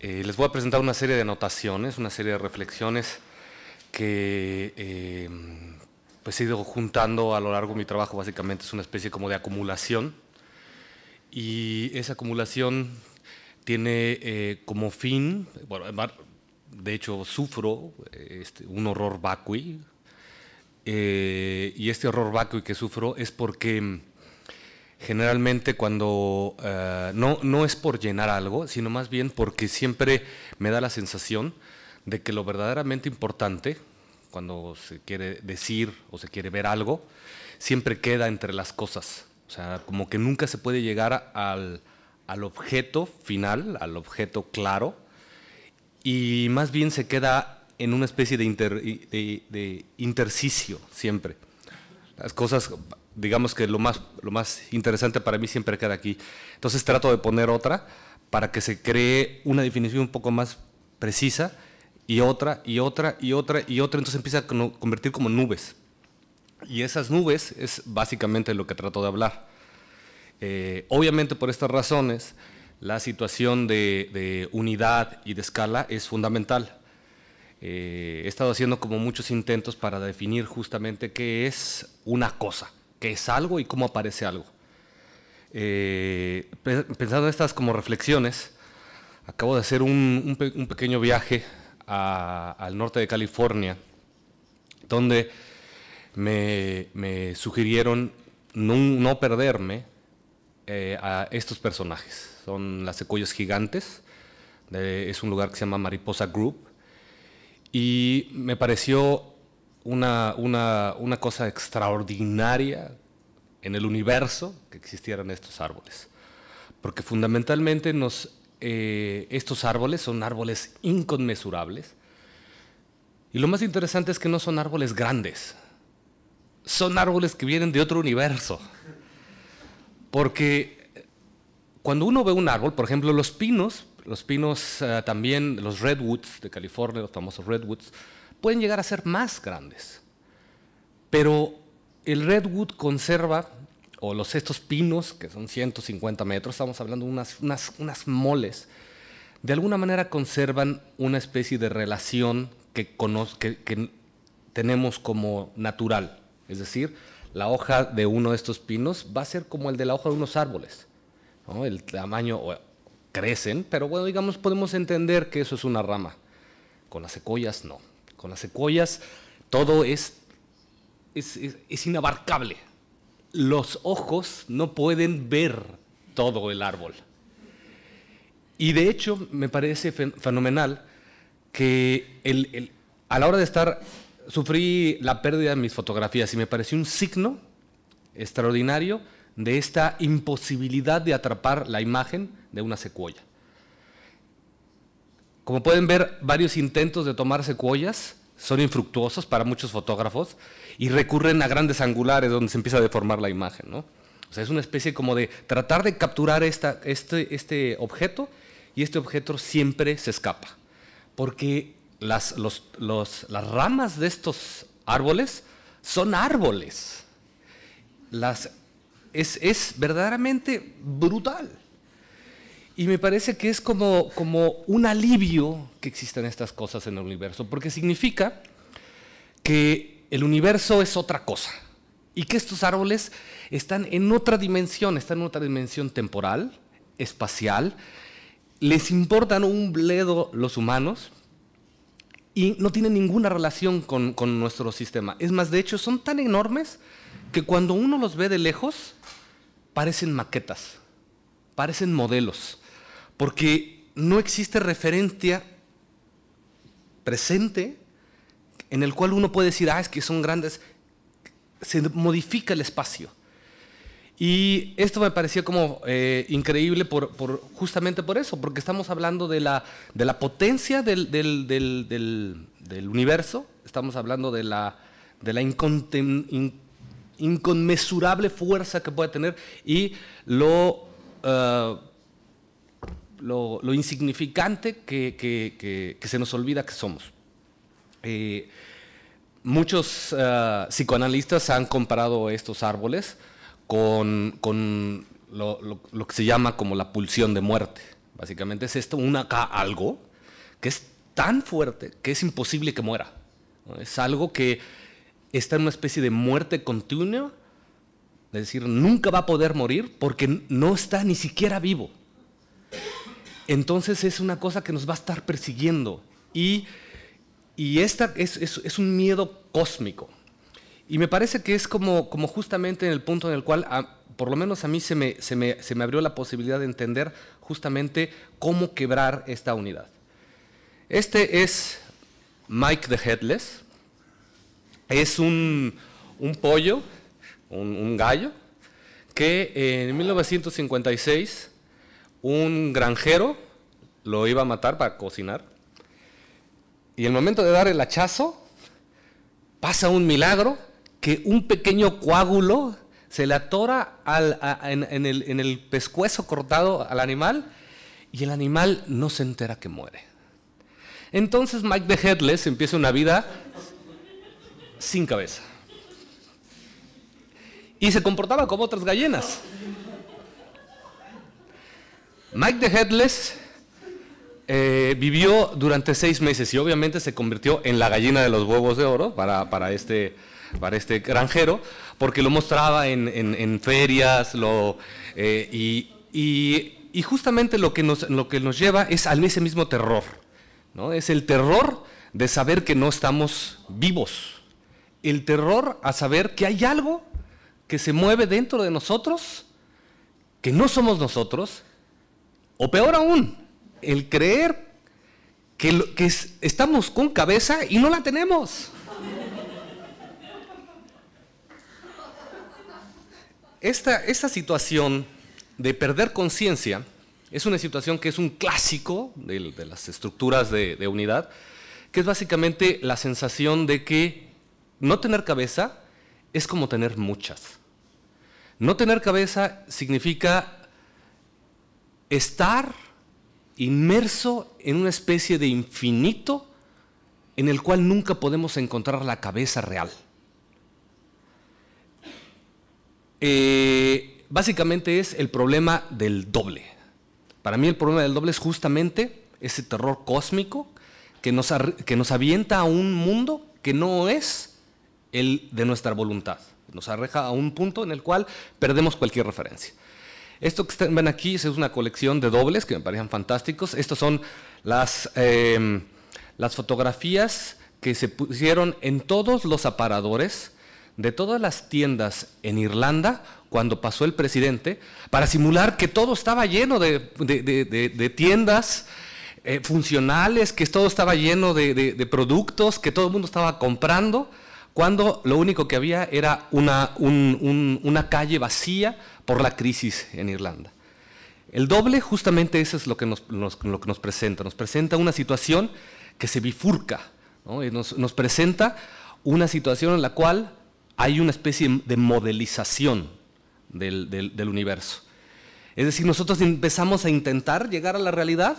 Eh, les voy a presentar una serie de anotaciones, una serie de reflexiones que eh, pues, he ido juntando a lo largo de mi trabajo, básicamente es una especie como de acumulación. Y esa acumulación tiene eh, como fin, bueno, de hecho sufro este, un horror vacui, y este horror vacui que sufro es porque generalmente cuando eh, no, es por llenar algo, sino más bien porque siempre me da la sensación de que lo verdaderamente importante, cuando se quiere decir o se quiere ver algo, siempre queda entre las cosas. O sea, como que nunca se puede llegar al, objeto final, al objeto claro, y más bien se queda en una especie de, inter, de, de siempre. Las cosas digamos que lo más, lo más interesante para mí siempre queda aquí. Entonces trato de poner otra para que se cree una definición un poco más precisa y otra y otra y otra y otra, entonces empieza a convertir como nubes. Y esas nubes es básicamente lo que trato de hablar. Eh, obviamente por estas razones, la situación de, unidad y de escala es fundamental. Eh, he estado haciendo como muchos intentos para definir justamente qué es una cosa qué es algo y cómo aparece algo. Eh, pensando estas como reflexiones, acabo de hacer un, pequeño viaje al norte de California, donde me, sugirieron no, perderme eh, a estos personajes. Son las secuellas gigantes, es un lugar que se llama Mariposa Group, y me pareció una, cosa extraordinaria en el universo que existieran estos árboles. Porque fundamentalmente eh, estos árboles son árboles inconmensurables. Y lo más interesante es que no son árboles grandes. Son árboles que vienen de otro universo. Porque cuando uno ve un árbol, por ejemplo, los pinos, los pinos eh, también, los redwoods de California, los famosos redwoods, pueden llegar a ser más grandes. Pero el redwood conserva, o los, estos pinos, que son 150 metros, estamos hablando de unas, unas, moles, de alguna manera conservan una especie de relación que, tenemos como natural. Es decir, la hoja de uno de estos pinos va a ser como el de la hoja de unos árboles. El tamaño crecen, pero bueno, digamos, podemos entender que eso es una rama. Con las secoyas no con las secuoyas, todo es, es, inabarcable. Los ojos no pueden ver todo el árbol. Y de hecho, me parece fenomenal que el, a la hora de estar, sufrí la pérdida de mis fotografías y me pareció un signo extraordinario de esta imposibilidad de atrapar la imagen de una secuoya. Como pueden ver, varios intentos de tomar secuoyas son infructuosos para muchos fotógrafos y recurren a grandes angulares donde se empieza a deformar la imagen. ¿no? O sea, es una especie como de tratar de capturar este, este objeto y este objeto siempre se escapa, porque las, las ramas de estos árboles son árboles. Las, es, es verdaderamente brutal. Y me parece que es como, como un alivio que existan estas cosas en el universo, porque significa que el universo es otra cosa y que estos árboles están en otra dimensión, están en otra dimensión temporal, espacial, les importan un bledo los humanos y no tienen ninguna relación con, con nuestro sistema. Es más, de hecho, son tan enormes que cuando uno los ve de lejos, parecen maquetas, parecen modelos porque no existe referencia presente en el cual uno puede decir, ah, es que son grandes, se modifica el espacio. Y esto me parecía como eh, increíble por, por, justamente por eso, porque estamos hablando de la, de la potencia del, del, del, del, universo, estamos hablando de la, de la inconmensurable fuerza que puede tener y lo eh, lo, insignificante que, se nos olvida que somos. Eh, muchos eh, psicoanalistas han comparado estos árboles con, lo, lo, que se llama como la pulsión de muerte. Básicamente es esto, un acá algo que es tan fuerte que es imposible que muera. Es algo que está en una especie de muerte continua, es decir, nunca va a poder morir porque no está ni siquiera vivo entonces es una cosa que nos va a estar persiguiendo. Y, y esta es, un miedo cósmico. Y me parece que es como, como justamente en el punto en el cual, por lo menos a mí se me, abrió la posibilidad de entender justamente cómo quebrar esta unidad. Este es Mike the Headless. Es un, pollo, un, gallo, que en 1956 un granjero lo iba a matar para cocinar. Y el momento de dar el hachazo, pasa un milagro que un pequeño coágulo se le atora en, el, en el pescuezo cortado al animal y el animal no se entera que muere. Entonces Mike the Headless empieza una vida sin cabeza. Y se comportaba como otras gallinas. Mike the Headless eh, vivió durante seis meses y obviamente se convirtió en la gallina de los huevos de oro para, para este, para este granjero, porque lo mostraba en, en, ferias lo, eh, y, y, y, justamente lo que, nos, lo que nos lleva es al ese mismo terror, ¿no? es el terror de saber que no estamos vivos, el terror a saber que hay algo que se mueve dentro de nosotros, que no somos nosotros o peor aún, el creer que, que estamos con cabeza y no la tenemos. Esta, situación de perder conciencia es una situación que es un clásico de, las estructuras de, de unidad, que es básicamente la sensación de que no tener cabeza es como tener muchas. No tener cabeza significa estar inmerso en una especie de infinito en el cual nunca podemos encontrar la cabeza real. Eh, básicamente es el problema del doble. Para mí el problema del doble es justamente ese terror cósmico que que nos avienta a un mundo que no es el de nuestra voluntad. Nos arreja a un punto en el cual perdemos cualquier referencia. Esto que ven aquí es una colección de dobles que me parecen fantásticos. Estas son las, em, las fotografías que se pusieron en todos los aparadores de todas las tiendas en Irlanda cuando pasó el presidente para simular que todo estaba lleno de, tiendas eh, funcionales, que todo estaba lleno de productos, que todo el mundo estaba comprando cuando lo único que había era una, una calle vacía por la crisis en Irlanda. El doble justamente eso es lo que nos, lo nos presenta, nos presenta una situación que se bifurca, nos, presenta una situación en la cual hay una especie de modelización del, universo. Es decir, nosotros empezamos a intentar llegar a la realidad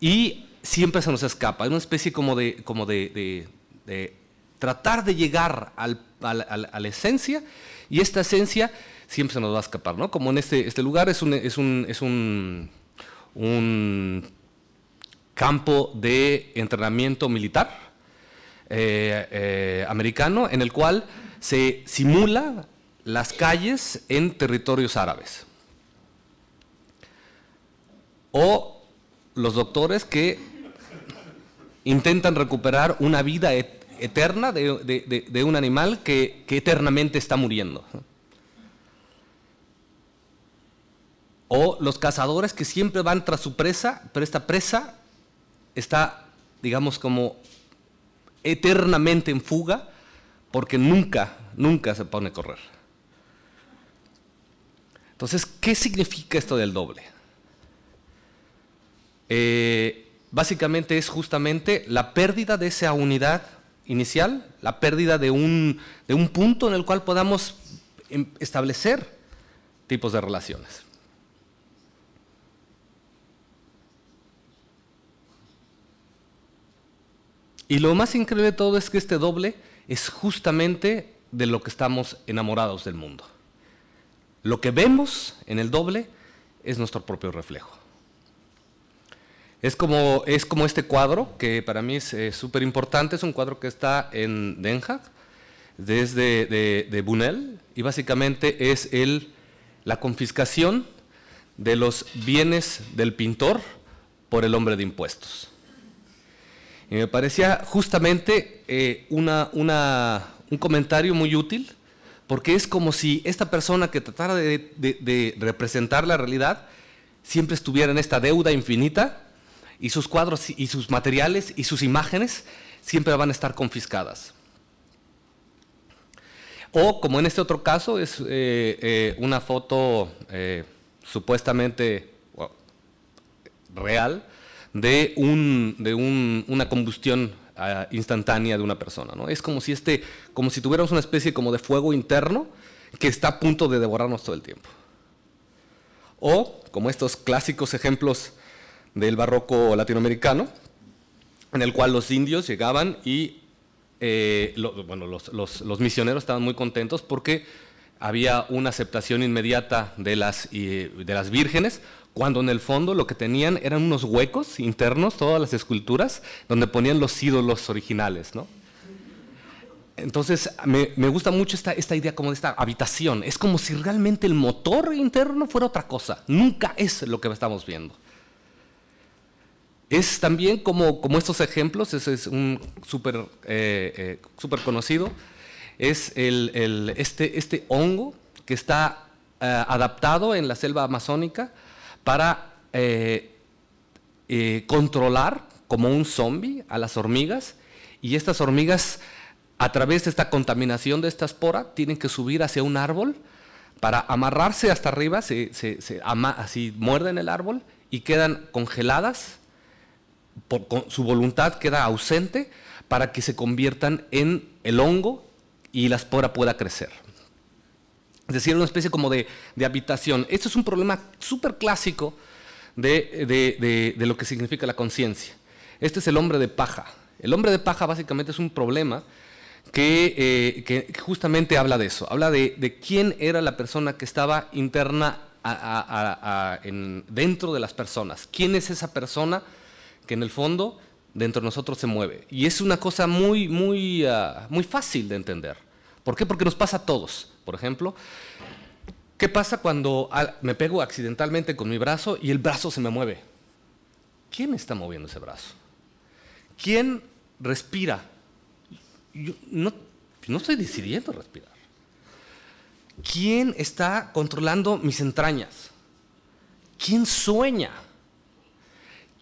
y siempre se nos escapa. Es una especie como de, como de tratar de llegar a la esencia y esta esencia siempre se nos va a escapar, ¿no? Como en este, este lugar es un, campo de entrenamiento militar eh, eh, americano en el cual se simula las calles en territorios árabes. O los doctores que intentan recuperar una vida eterna eterna de, un animal que, eternamente está muriendo. O los cazadores que siempre van tras su presa, pero esta presa está, digamos, como eternamente en fuga porque nunca, nunca se pone a correr. Entonces, ¿qué significa esto del doble? Eh, básicamente es justamente la pérdida de esa unidad inicial, la pérdida de un, de un punto en el cual podamos em, establecer tipos de relaciones. Y lo más increíble de todo es que este doble es justamente de lo que estamos enamorados del mundo. Lo que vemos en el doble es nuestro propio reflejo. Es como, es como este cuadro, que para mí es eh, súper importante, es un cuadro que está en Den Haag, desde de, de Bunel, y básicamente es el, la confiscación de los bienes del pintor por el hombre de impuestos. Y me parecía justamente eh, una, una, un comentario muy útil, porque es como si esta persona que tratara de, de, de representar la realidad siempre estuviera en esta deuda infinita y sus cuadros y sus materiales y sus imágenes siempre van a estar confiscadas. O como en este otro caso, es eh, eh, una foto eh, supuestamente real de, un, de una combustión ah, instantánea de una persona. ¿no? Es como si, este, como si tuviéramos una especie como de fuego interno que está a punto de devorarnos todo el tiempo. O como estos clásicos ejemplos del barroco latinoamericano, en el cual los indios llegaban y eh, los, misioneros estaban muy contentos porque había una aceptación inmediata de las, vírgenes, cuando en el fondo lo que tenían eran unos huecos internos, todas las esculturas, donde ponían los ídolos originales, Entonces, me, gusta mucho esta, esta idea como de esta habitación. Es como si realmente el motor interno fuera otra cosa. Nunca es lo que estamos viendo. Es también como, estos ejemplos, ese es un súper eh, eh, conocido, es este, este, hongo que está eh, adaptado en la selva amazónica para controlar como un zombie a las hormigas y estas hormigas a través de esta contaminación de esta espora tienen que subir hacia un árbol para amarrarse hasta arriba, se, así muerden el árbol y quedan congeladas su voluntad queda ausente para que se conviertan en el hongo y la espora pueda crecer. Es decir, una especie como de, habitación. Esto es un problema súper clásico de, lo que significa la conciencia. Este es el hombre de paja. El hombre de paja básicamente es un problema que, eh, justamente habla de eso, habla de, quién era la persona que estaba interna dentro de las personas, quién es esa persona que en el fondo dentro de nosotros se mueve. Y es una cosa muy, muy, ah, muy fácil de entender. ¿Por qué? Porque nos pasa a todos. Por ejemplo, ¿qué pasa cuando me pego accidentalmente con mi brazo y el brazo se me mueve? ¿Quién está moviendo ese brazo? ¿Quién respira? Yo no estoy decidiendo respirar. ¿Quién está controlando mis entrañas? ¿Quién sueña?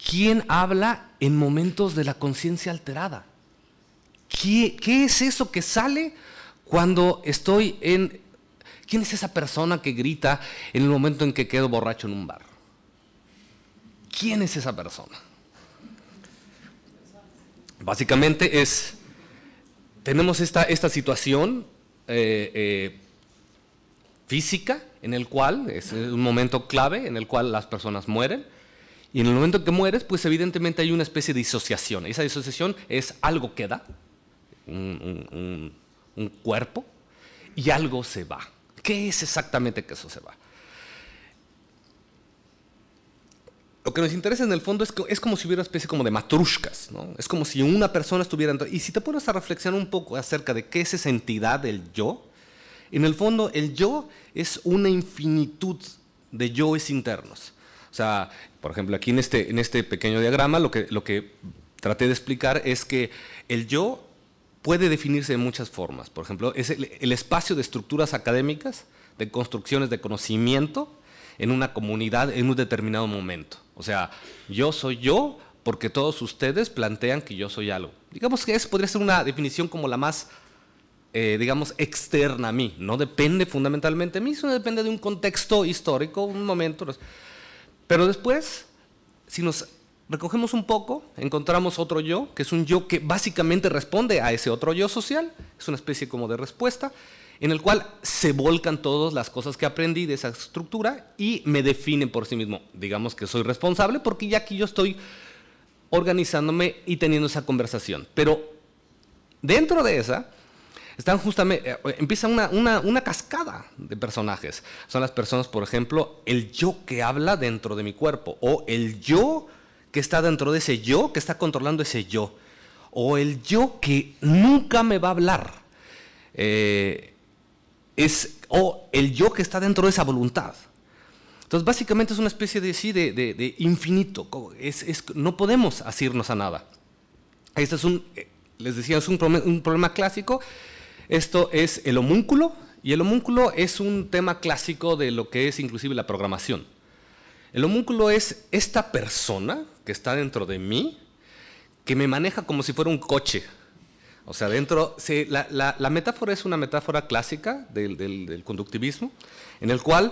¿Quién habla en momentos de la conciencia alterada? ¿Qué, es eso que sale cuando estoy en... ¿Quién es esa persona que grita en el momento en que quedo borracho en un bar? ¿Quién es esa persona? Básicamente es, tenemos esta, esta situación eh, eh, física en el cual, es un momento clave en el cual las personas mueren, y en el momento que mueres, pues evidentemente hay una especie de disociación. Esa disociación es algo queda, un, un, cuerpo, y algo se va. ¿Qué es exactamente que eso se va? lo que nos interesa en el fondo es, que, es como si hubiera una especie como de matrushkas, ¿no? Es como si una persona estuviera... Y si te pones a reflexionar un poco acerca de qué es esa entidad del yo, en el fondo el yo es una infinitud de yoes internos. O sea, por ejemplo, aquí en este, en este pequeño diagrama lo que, lo que traté de explicar es que el yo puede definirse de muchas formas. Por ejemplo, es el, espacio de estructuras académicas, de construcciones de conocimiento en una comunidad en un determinado momento. O sea, yo soy yo porque todos ustedes plantean que yo soy algo. Digamos que esa podría ser una definición como la más eh, digamos, externa a mí. No depende fundamentalmente de mí, sino depende de un contexto histórico, un momento. Pero después, si nos recogemos un poco, encontramos otro yo, que es un yo que básicamente responde a ese otro yo social, es una especie como de respuesta, en el cual se volcan todas las cosas que aprendí de esa estructura y me definen por sí mismo. Digamos que soy responsable porque ya aquí yo estoy organizándome y teniendo esa conversación. Pero dentro de esa están justamente, eh, empieza una, cascada de personajes. Son las personas, por ejemplo, el yo que habla dentro de mi cuerpo, o el yo que está dentro de ese yo, que está controlando ese yo, o el yo que nunca me va a hablar. Eh, es, o el yo que está dentro de esa voluntad. Entonces, básicamente es una especie de, de, infinito. Es, es, no podemos asirnos a nada. Este es un, eh, les decía, es un, un problema clásico esto es el homúnculo, y el homúnculo es un tema clásico de lo que es inclusive la programación. El homúnculo es esta persona que está dentro de mí, que me maneja como si fuera un coche. O sea, dentro, la, metáfora es una metáfora clásica del, conductivismo, en el cual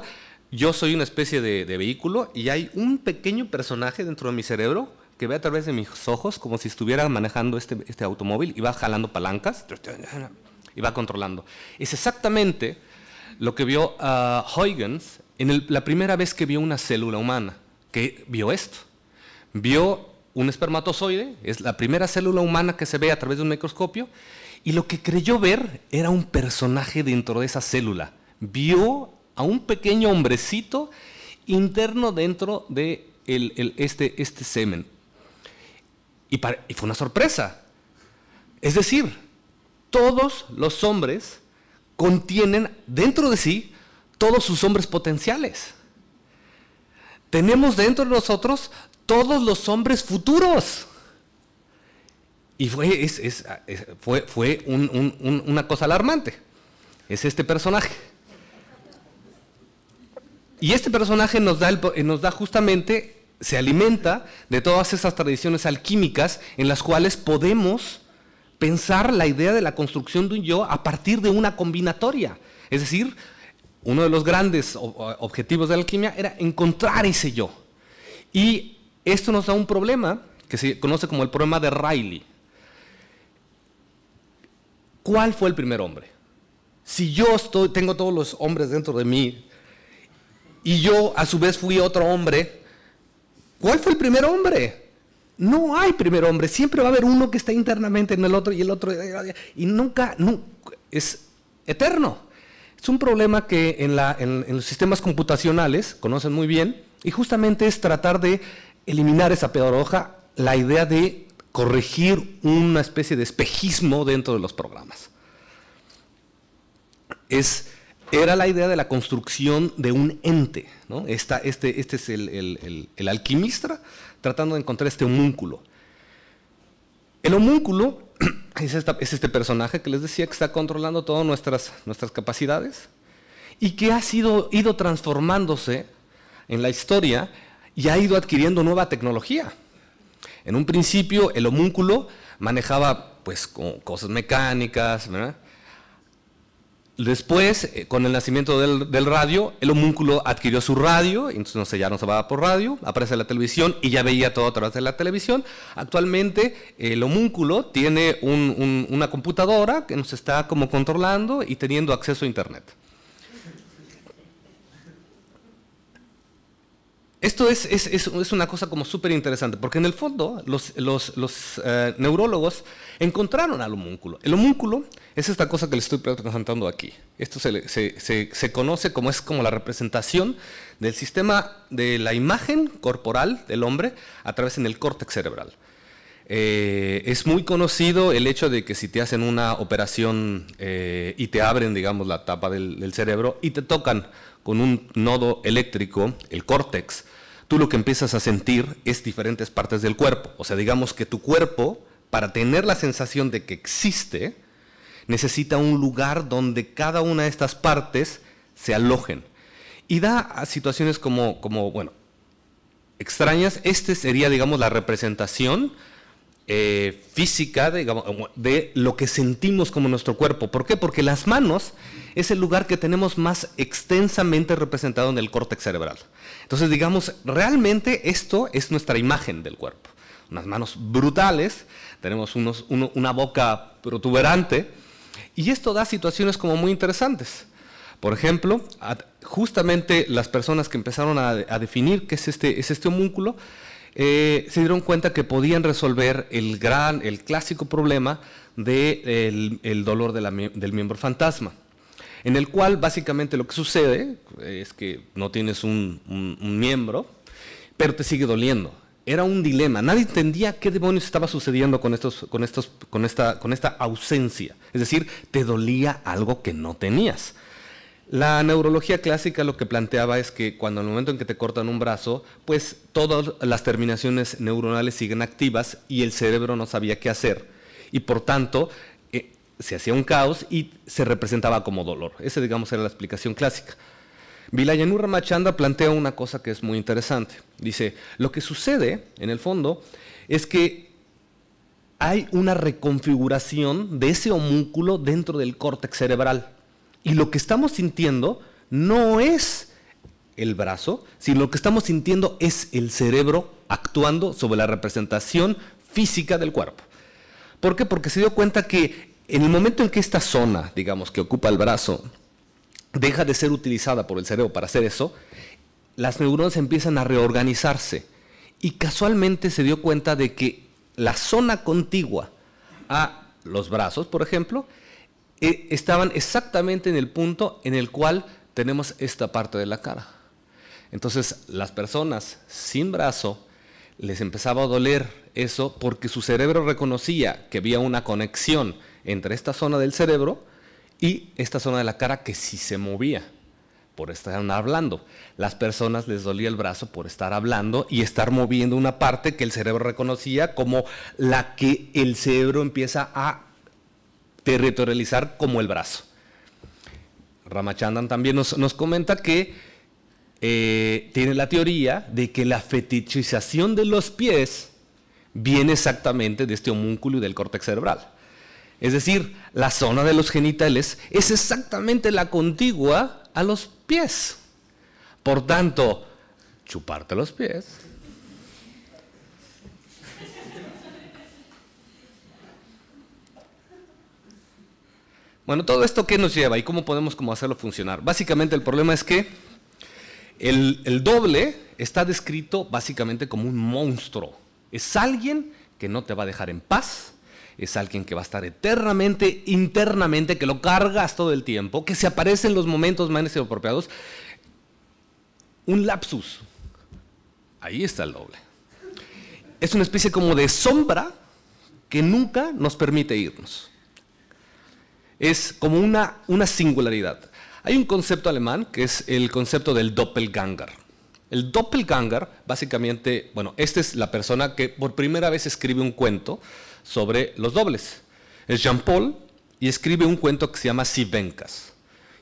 yo soy una especie de, vehículo y hay un pequeño personaje dentro de mi cerebro que ve a través de mis ojos como si estuviera manejando este, este automóvil y va jalando palancas y va controlando. Es exactamente lo que vio ah, Huygens en la primera vez que vio una célula humana, que vio esto. Vio un espermatozoide, es la primera célula humana que se ve a través de un microscopio, y lo que creyó ver era un personaje dentro de esa célula. Vio a un pequeño hombrecito interno dentro de este, este semen. y fue una sorpresa. Es decir, todos los hombres contienen dentro de sí todos sus hombres potenciales. Tenemos dentro de nosotros todos los hombres futuros. Y fue, fue, fue una cosa alarmante. Es este personaje. Y este personaje nos da, nos da justamente, se alimenta de todas esas tradiciones alquímicas en las cuales podemos pensar la idea de la construcción de un yo a partir de una combinatoria. Es decir, uno de los grandes objetivos de la alquimia era encontrar ese yo. Y esto nos da un problema que se conoce como el problema de Riley. ¿Cuál fue el primer hombre? Si yo tengo todos los hombres dentro de mí y yo a su vez fui otro hombre, ¿cuál fue el primer hombre? No hay primer hombre, siempre va a haber uno que está internamente en el otro y el otro, y nunca, es eterno. Es un problema que en, los sistemas computacionales conocen muy bien, y justamente es tratar de eliminar esa Roja la idea de corregir una especie de espejismo dentro de los programas. era la idea de la construcción de un ente. ¿no? Este, este, es el alquimista, tratando de encontrar este homúnculo. El homúnculo es, este personaje que les decía que está controlando todas nuestras, nuestras capacidades y que ha sido, ido transformándose en la historia y ha ido adquiriendo nueva tecnología. En un principio el homúnculo manejaba pues cosas mecánicas, ¿verdad? Después, eh, con el nacimiento del, radio, el homúnculo adquirió su radio, entonces ya no se va por radio, aparece la televisión y ya veía todo a través de la televisión. Actualmente, el homúnculo tiene una computadora que nos está como controlando y teniendo acceso a Internet. Esto es, una cosa como súper interesante, porque en el fondo los, eh, neurólogos encontraron al homúnculo. El homúnculo es esta cosa que le estoy presentando aquí. Esto se, conoce como es como la representación del sistema de la imagen corporal del hombre a través del córtex cerebral. Eh, es muy conocido el hecho de que si te hacen una operación eh, y te abren, digamos, la tapa del, cerebro y te tocan con un nodo eléctrico, el córtex, tú lo que empiezas a sentir es diferentes partes del cuerpo. O sea, digamos que tu cuerpo, para tener la sensación de que existe, necesita un lugar donde cada una de estas partes se alojen. Y da a situaciones como, bueno, extrañas. Este sería, digamos, la representación eh, física de lo que sentimos como nuestro cuerpo. ¿Por qué? Porque las manos es el lugar que tenemos más extensamente representado en el córtex cerebral. Entonces, digamos, realmente esto es nuestra imagen del cuerpo. Unas manos brutales, tenemos una boca protuberante y esto da situaciones como muy interesantes. Por ejemplo, justamente las personas que empezaron a, definir qué es este, este homúnculo, eh, se dieron cuenta que podían resolver el gran, el clásico problema del dolor del miembro fantasma, en el cual básicamente lo que sucede es que no tienes un miembro, pero te sigue doliendo era un dilema. Nadie entendía qué demonios estaba sucediendo con, con, esta, ausencia. Es decir, te dolía algo que no tenías. La neurología clásica lo que planteaba es que cuando en el momento en que te cortan un brazo, pues todas las terminaciones neuronales siguen activas y el cerebro no sabía qué hacer. Y por tanto, eh, se hacía un caos y se representaba como dolor. Esa, digamos, era la explicación clásica. Vilayanur Machanda plantea una cosa que es muy interesante. Dice, lo que sucede, en el fondo, es que hay una reconfiguración de ese homúnculo dentro del córtex cerebral. Y lo que estamos sintiendo no es el brazo, sino lo que estamos sintiendo es el cerebro actuando sobre la representación física del cuerpo. ¿Por qué? Porque se dio cuenta que en el momento en que esta zona, digamos, que ocupa el brazo, deja de ser utilizada por el cerebro para hacer eso, las neuronas empiezan a reorganizarse. Y casualmente se dio cuenta de que la zona contigua a los brazos, por ejemplo, e, estaban exactamente en el punto en el cual tenemos esta parte de la cara. Entonces, las personas sin brazo les empezaba a doler eso porque su cerebro reconocía que había una conexión entre esta zona del cerebro y esta zona de la cara que sí se movía por estar hablando. Las personas les dolía el brazo por estar hablando y estar moviendo una parte que el cerebro reconocía como la que el cerebro empieza a territorializar como el brazo. Ramachandan también nos, comenta que eh, tiene la teoría de que la fetichización de los pies viene exactamente de este homúnculo y del córtex cerebral es decir, la zona de los genitales, es exactamente la contigua a los pies. Por tanto, chuparte los pies. Bueno, todo esto qué nos lleva y cómo podemos hacerlo funcionar. Básicamente el problema es que el, el doble está descrito básicamente como un monstruo. Es alguien que no te va a dejar en paz, es alguien que va a estar eternamente, internamente, que lo cargas todo el tiempo, que se aparece en los momentos más apropiados, Un lapsus. Ahí está el doble. Es una especie como de sombra que nunca nos permite irnos. Es como una, una singularidad. Hay un concepto alemán que es el concepto del doppelganger. El doppelganger, básicamente, bueno, esta es la persona que por primera vez escribe un cuento sobre los dobles. Es Jean Paul y escribe un cuento que se llama Sivencas.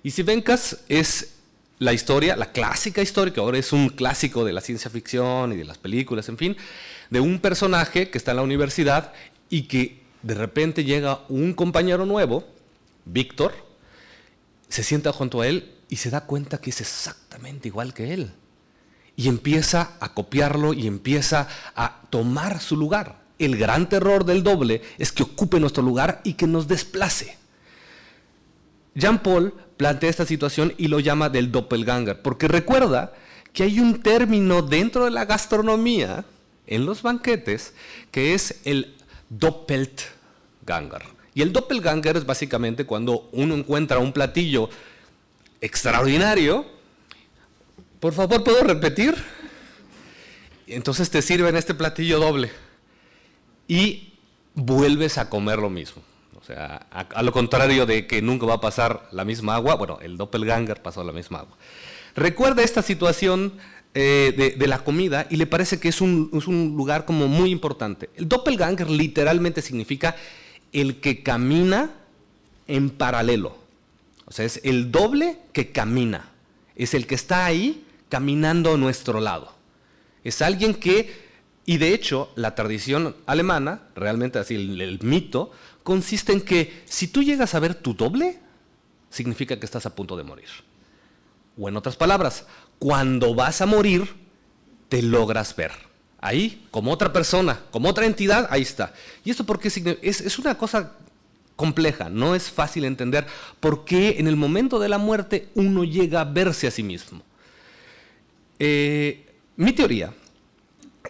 Y Sivencas es la historia, la clásica historia, que ahora es un clásico de la ciencia ficción y de las películas, en fin, de un personaje que está en la universidad y que de repente llega un compañero nuevo, Víctor, se sienta junto a él y se da cuenta que es exactamente igual que él. Y empieza a copiarlo y empieza a tomar su lugar el gran terror del doble es que ocupe nuestro lugar y que nos desplace. Jean Paul plantea esta situación y lo llama del doppelganger, porque recuerda que hay un término dentro de la gastronomía, en los banquetes, que es el doppeltganger. Y el doppelganger es básicamente cuando uno encuentra un platillo extraordinario. Por favor, ¿puedo repetir? Entonces te sirven este platillo doble y vuelves a comer lo mismo. O sea, a, lo contrario de que nunca va a pasar la misma agua, bueno, el doppelganger pasó la misma agua. Recuerda esta situación eh, de, la comida y le parece que es un, es un lugar como muy importante. El doppelganger literalmente significa el que camina en paralelo. O sea, es el doble que camina. Es el que está ahí caminando a nuestro lado. Es alguien que y de hecho, la tradición alemana, realmente así el, mito, consiste en que si tú llegas a ver tu doble, significa que estás a punto de morir. O en otras palabras, cuando vas a morir, te logras ver. Ahí, como otra persona, como otra entidad, ahí está. ¿Y esto porque es, es una cosa compleja, no es fácil entender por qué en el momento de la muerte uno llega a verse a sí mismo. Eh, mi teoría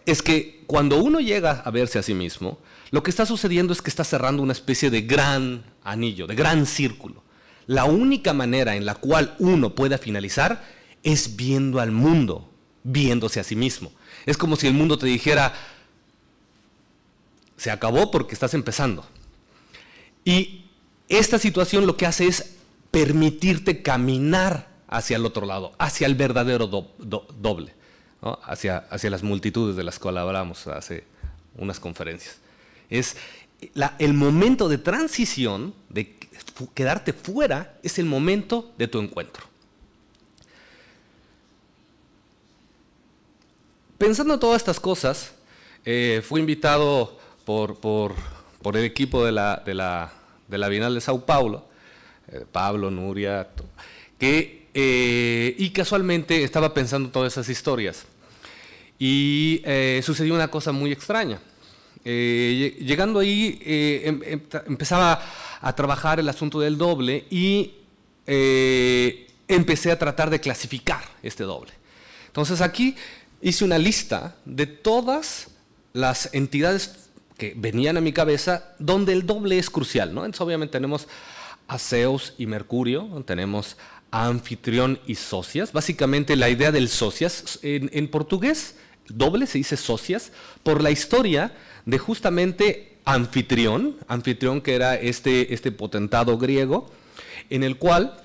es que cuando uno llega a verse a sí mismo, lo que está sucediendo es que está cerrando una especie de gran anillo, de gran círculo. La única manera en la cual uno pueda finalizar es viendo al mundo, viéndose a sí mismo. Es como si el mundo te dijera, se acabó porque estás empezando. Y esta situación lo que hace es permitirte caminar hacia el otro lado, hacia el verdadero doble hacia, hacia las multitudes de las que hablamos hace unas conferencias. Es el momento de transición, de quedarte fuera, es el momento de tu encuentro. Pensando todas estas cosas, eh, fui invitado por, el equipo de la, de, la, de Bienal de Sao Paulo, eh, Pablo, Nuria, eh, y casualmente estaba pensando todas esas historias. Y eh, sucedió una cosa muy extraña. Eh, llegando ahí eh, em, em, empezaba a trabajar el asunto del doble y empecé a tratar de clasificar este doble. Entonces aquí hice una lista de todas las entidades que venían a mi cabeza donde el doble es crucial. ¿no? Entonces obviamente tenemos a Zeus y Mercurio, tenemos a Anfitrión y Socias. Básicamente la idea del Socias en portugués doble, se dice socias, por la historia de justamente Anfitrión, Anfitrión que era este, este potentado griego, en el cual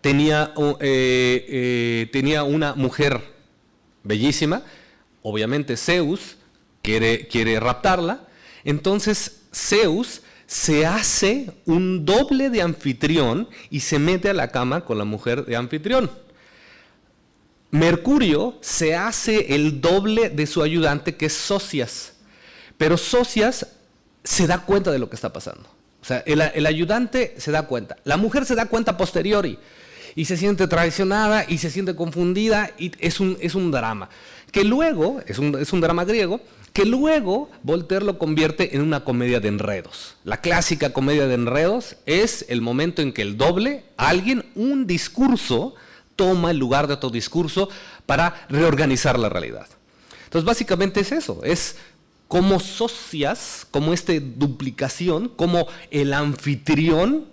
tenía, eh, eh, tenía una mujer bellísima, obviamente Zeus quiere, quiere raptarla, entonces Zeus se hace un doble de anfitrión y se mete a la cama con la mujer de anfitrión. Mercurio se hace el doble de su ayudante que es Socias, pero Socias se da cuenta de lo que está pasando. O sea, el, ayudante se da cuenta, la mujer se da cuenta posteriori y se siente traicionada y se siente confundida y es un, drama. Que luego, es un, drama griego, que luego Voltaire lo convierte en una comedia de enredos. La clásica comedia de enredos es el momento en que el doble, alguien, un discurso, toma el lugar de tu discurso para reorganizar la realidad. Entonces, básicamente es eso, es como socias, como esta duplicación, como el anfitrión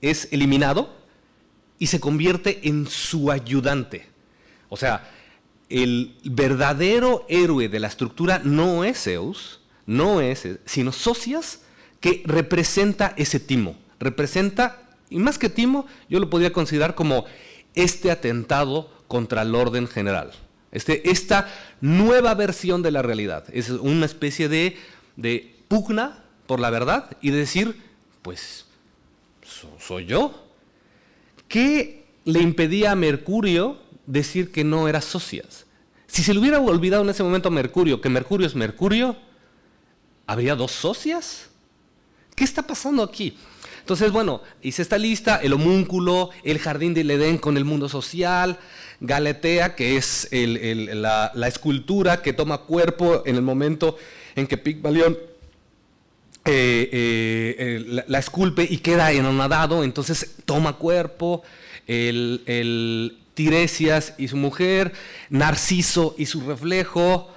es eliminado y se convierte en su ayudante. O sea, el verdadero héroe de la estructura no es Zeus, no es, sino socias que representa ese timo, representa, y más que timo, yo lo podría considerar como este atentado contra el orden general. Este, esta nueva versión de la realidad es una especie de, pugna por la verdad y decir, pues, soy yo. ¿Qué le impedía a Mercurio decir que no era socias? Si se le hubiera olvidado en ese momento a Mercurio que Mercurio es Mercurio, ¿habría dos socias? ¿Qué está pasando aquí? Entonces, bueno, hice esta lista, el homúnculo, el jardín del Edén con el mundo social, Galatea, que es la, escultura que toma cuerpo en el momento en que Pigmalión eh, eh, la, esculpe y queda enonadado, entonces toma cuerpo, el, el Tiresias y su mujer, Narciso y su reflejo,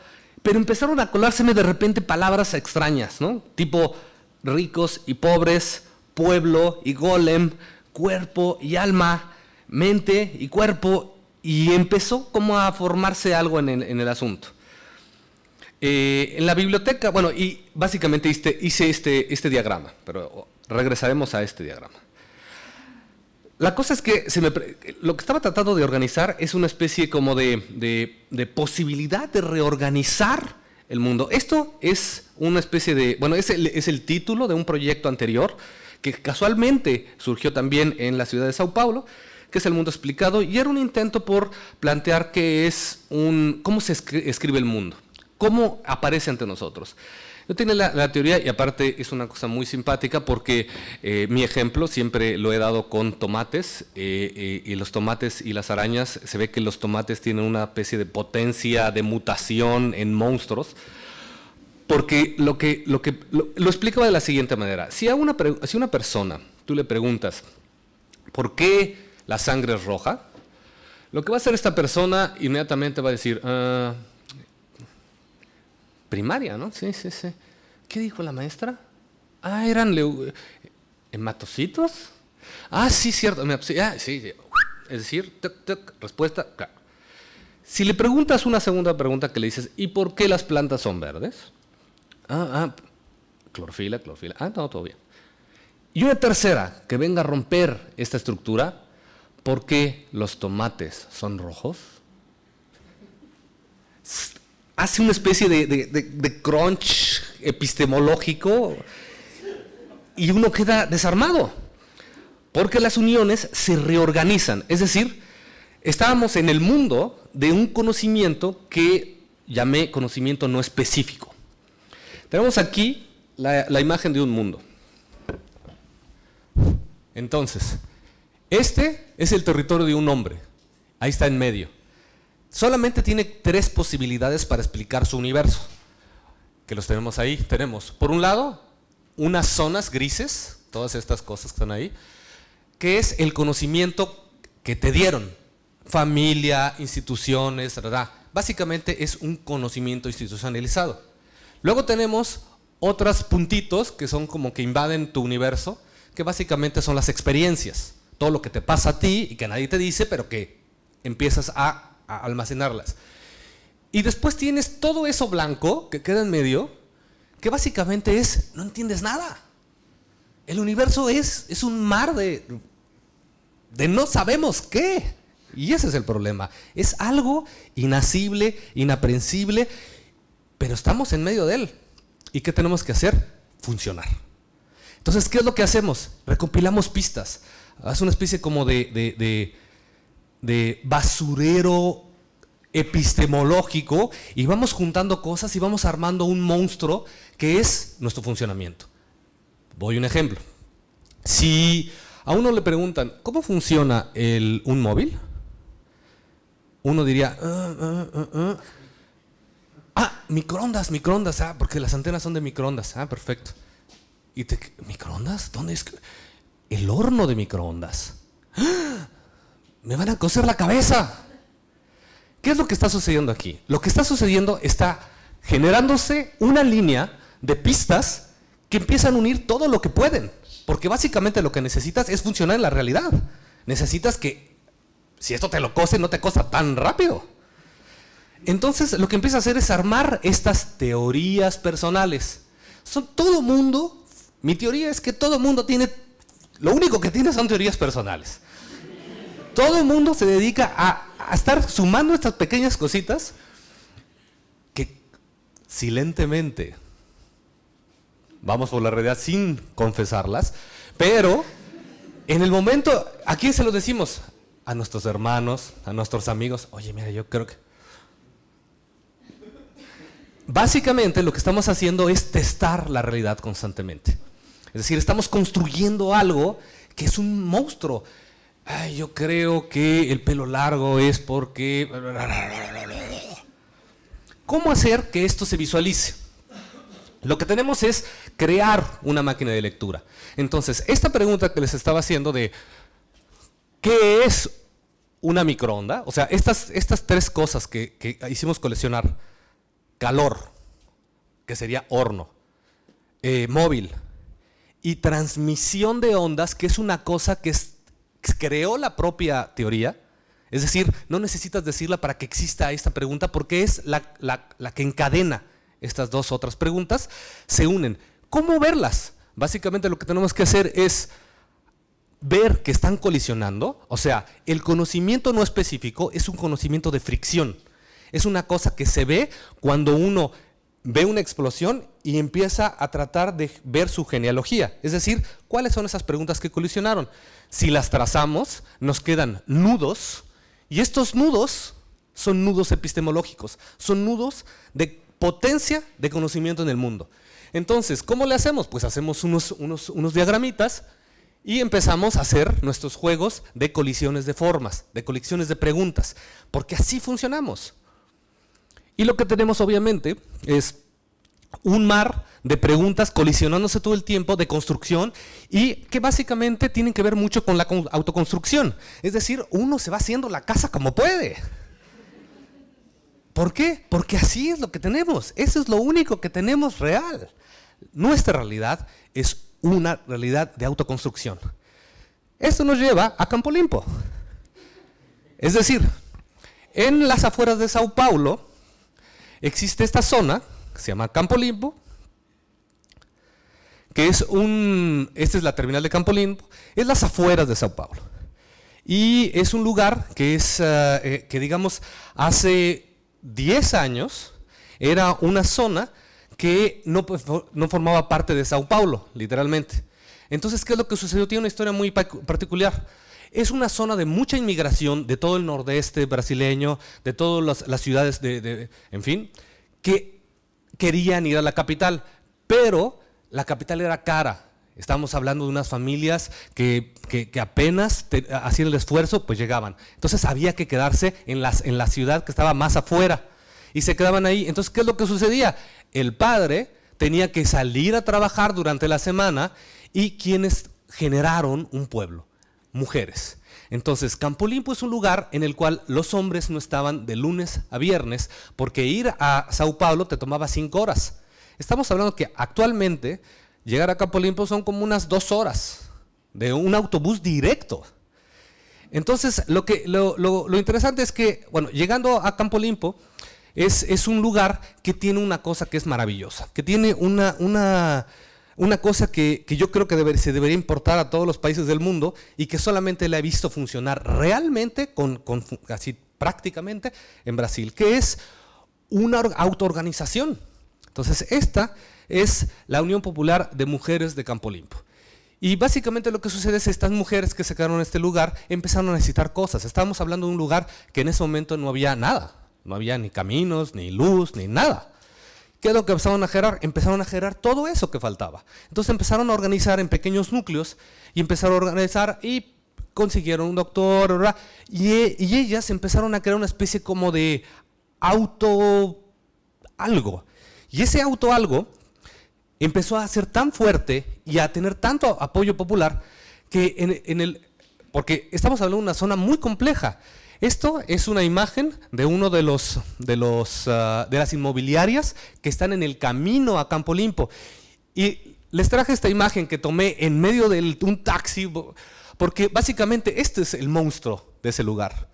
pero empezaron a colárseme de repente palabras extrañas, ¿no? Tipo ricos y pobres, pueblo y golem, cuerpo y alma, mente y cuerpo, y empezó como a formarse algo en el, asunto. Eh, en la biblioteca, bueno, y básicamente hice, este, este, diagrama, pero regresaremos a este diagrama. La cosa es que lo que estaba tratando de organizar es una especie como de, posibilidad de reorganizar el mundo. Esto es una especie de, bueno, es es el título de un proyecto anterior que casualmente surgió también en la ciudad de Sao Paulo, que es El Mundo Explicado, y era un intento por plantear qué es cómo se escribe el mundo, cómo aparece ante nosotros. Yo tenía la, teoría y aparte es una cosa muy simpática porque eh, mi ejemplo siempre lo he dado con tomates eh, eh, y los tomates y las arañas, se ve que los tomates tienen una especie de potencia de mutación en monstruos porque lo que, lo que lo, explicaba de la siguiente manera. Si a una, si una persona tú le preguntas, ¿por qué la sangre es roja? Lo que va a hacer esta persona inmediatamente va a decir, ah, primaria, ¿no? Sí, sí, sí. ¿Qué dijo la maestra? Ah, eran hematocitos. Ah, sí, cierto. Ah, es decir, respuesta, Si le preguntas una segunda pregunta que le dices, ¿y por qué las plantas son verdes? Ah, ah, clorofila, clorofila. Ah, no, todo bien. Y una tercera que venga a romper esta estructura, ¿por qué los tomates son rojos? Hace una especie de crunch epistemológico y uno queda desarmado, porque las uniones se reorganizan, es decir, estábamos en el mundo de un conocimiento que llamé conocimiento no específico. Tenemos aquí la, imagen de un mundo. Entonces, este es el territorio de un hombre. Ahí está en medio. Solamente tiene tres posibilidades para explicar su universo, que los tenemos ahí. Tenemos, por un lado, unas zonas grises, todas estas cosas que están ahí, que es el conocimiento que te dieron. Familia, instituciones, ¿verdad? Básicamente es un conocimiento institucionalizado. Luego tenemos otras puntitos que son como que invaden tu universo, que básicamente son las experiencias, todo lo que te pasa a ti y que nadie te dice, pero que empiezas a, almacenarlas. Y después tienes todo eso blanco que queda en medio, que básicamente es, no entiendes nada. El universo es, es un mar de, de no sabemos qué. Y ese es el problema. Es algo inacible, inaprensible pero estamos en medio de él. ¿Y qué tenemos que hacer? Funcionar. Entonces, ¿qué es lo que hacemos? Recompilamos pistas. Es una especie como de, basurero epistemológico y vamos juntando cosas y vamos armando un monstruo que es nuestro funcionamiento. Voy un ejemplo. Si a uno le preguntan, ¿cómo funciona un móvil? Uno diría, ah, ah, ah, Ah, microondas, microondas. Ah, porque las antenas son de microondas. Ah, perfecto. Y te, ¿microondas? ¿Dónde es? El horno de microondas. ¡Ah! Me van a coser la cabeza. ¿Qué es lo que está sucediendo aquí? Lo que está sucediendo está generándose una línea de pistas que empiezan a unir todo lo que pueden. Porque básicamente lo que necesitas es funcionar en la realidad. Necesitas que, si esto te lo cose, no te cosa tan rápido. Entonces lo que empieza a hacer es armar estas teorías personales. Son todo mundo, mi teoría es que todo mundo tiene, lo único que tiene son teorías personales. Todo el mundo se dedica a, a estar sumando estas pequeñas cositas que silentemente vamos por la realidad sin confesarlas, pero en el momento, ¿a quién se lo decimos? A nuestros hermanos, a nuestros amigos, oye, mira, yo creo que básicamente lo que estamos haciendo es testar la realidad constantemente. Es decir, estamos construyendo algo que es un monstruo. yo creo que el pelo largo es porque... ¿Cómo hacer que esto se visualice? Lo que tenemos es crear una máquina de lectura. Entonces, esta pregunta que les estaba haciendo de ¿qué es una microonda? O sea, estas, estas tres cosas que hicimos coleccionar calor, que sería horno, eh, móvil, y transmisión de ondas, que es una cosa que creó la propia teoría. Es decir, no necesitas decirla para que exista esta pregunta, porque es la que encadena estas dos otras preguntas, se unen. ¿Cómo verlas? Básicamente lo que tenemos que hacer es ver que están colisionando, o sea, el conocimiento no específico es un conocimiento de fricción. Es una cosa que se ve cuando uno ve una explosión y empieza a tratar de ver su genealogía. Es decir, ¿cuáles son esas preguntas que colisionaron? Si las trazamos, nos quedan nudos, y estos nudos son nudos epistemológicos, son nudos de potencia de conocimiento en el mundo. Entonces, ¿cómo le hacemos? Pues hacemos unos, unos, diagramitas y empezamos a hacer nuestros juegos de colisiones de formas, de colisiones de preguntas, porque así funcionamos. Y lo que tenemos obviamente es un mar de preguntas colisionándose todo el tiempo de construcción y que básicamente tienen que ver mucho con la autoconstrucción. Es decir, uno se va haciendo la casa como puede. ¿Por qué? Porque así es lo que tenemos. Eso es lo único que tenemos real. Nuestra realidad es una realidad de autoconstrucción. Esto nos lleva a Campo Limpo. Es decir, en las afueras de Sao Paulo, Existe esta zona, que se llama Campo Limpo, que es un, esta es la terminal de Campo Limpo, es las afueras de Sao Paulo. Y es un lugar que es, eh, eh, que digamos, hace 10 años era una zona que pues, no, no formaba parte de Sao Paulo, literalmente. Entonces, ¿qué es lo que sucedió? Tiene una historia muy particular. Es una zona de mucha inmigración de todo el nordeste brasileño, de todas las, ciudades, de, en fin, que querían ir a la capital, pero la capital era cara. Estamos hablando de unas familias que, apenas hacían el esfuerzo, pues llegaban. Entonces había que quedarse en, las, en la ciudad que estaba más afuera y se quedaban ahí. Entonces, ¿qué es lo que sucedía? El padre tenía que salir a trabajar durante la semana y quienes generaron un pueblo mujeres. Entonces, Campo Limpo es un lugar en el cual los hombres no estaban de lunes a viernes, porque ir a Sao Paulo te tomaba cinco horas. Estamos hablando que actualmente llegar a Campo Limpo son como unas dos horas de un autobús directo. Entonces, lo, que, lo, interesante es que, bueno, llegando a Campo Limpo es, es, un lugar que tiene una cosa que es maravillosa, que tiene una, una una cosa que, yo creo que se debería importar a todos los países del mundo y que solamente la he visto funcionar realmente, con, así prácticamente, en Brasil, que es una autoorganización. Entonces, esta es la Unión Popular de Mujeres de Campo Limpo. Y básicamente lo que sucede es que estas mujeres que se quedaron en este lugar empezaron a necesitar cosas. Estábamos hablando de un lugar que en ese momento no había nada. No había ni caminos, ni luz, ni nada. ¿Qué es lo que empezaron a generar? Empezaron a generar todo eso que faltaba. Entonces empezaron a organizar en pequeños núcleos y empezaron a organizar y consiguieron un doctor, y, ellas empezaron a crear una especie como de auto algo. Y ese auto algo empezó a ser tan fuerte y a tener tanto apoyo popular que en el... Porque estamos hablando de una zona muy compleja. Esto es una imagen de uno de los de los ah, de las inmobiliarias que están en el camino a Campo Limpo. Y les traje esta imagen que tomé en medio de un taxi porque básicamente este es el monstruo de ese lugar,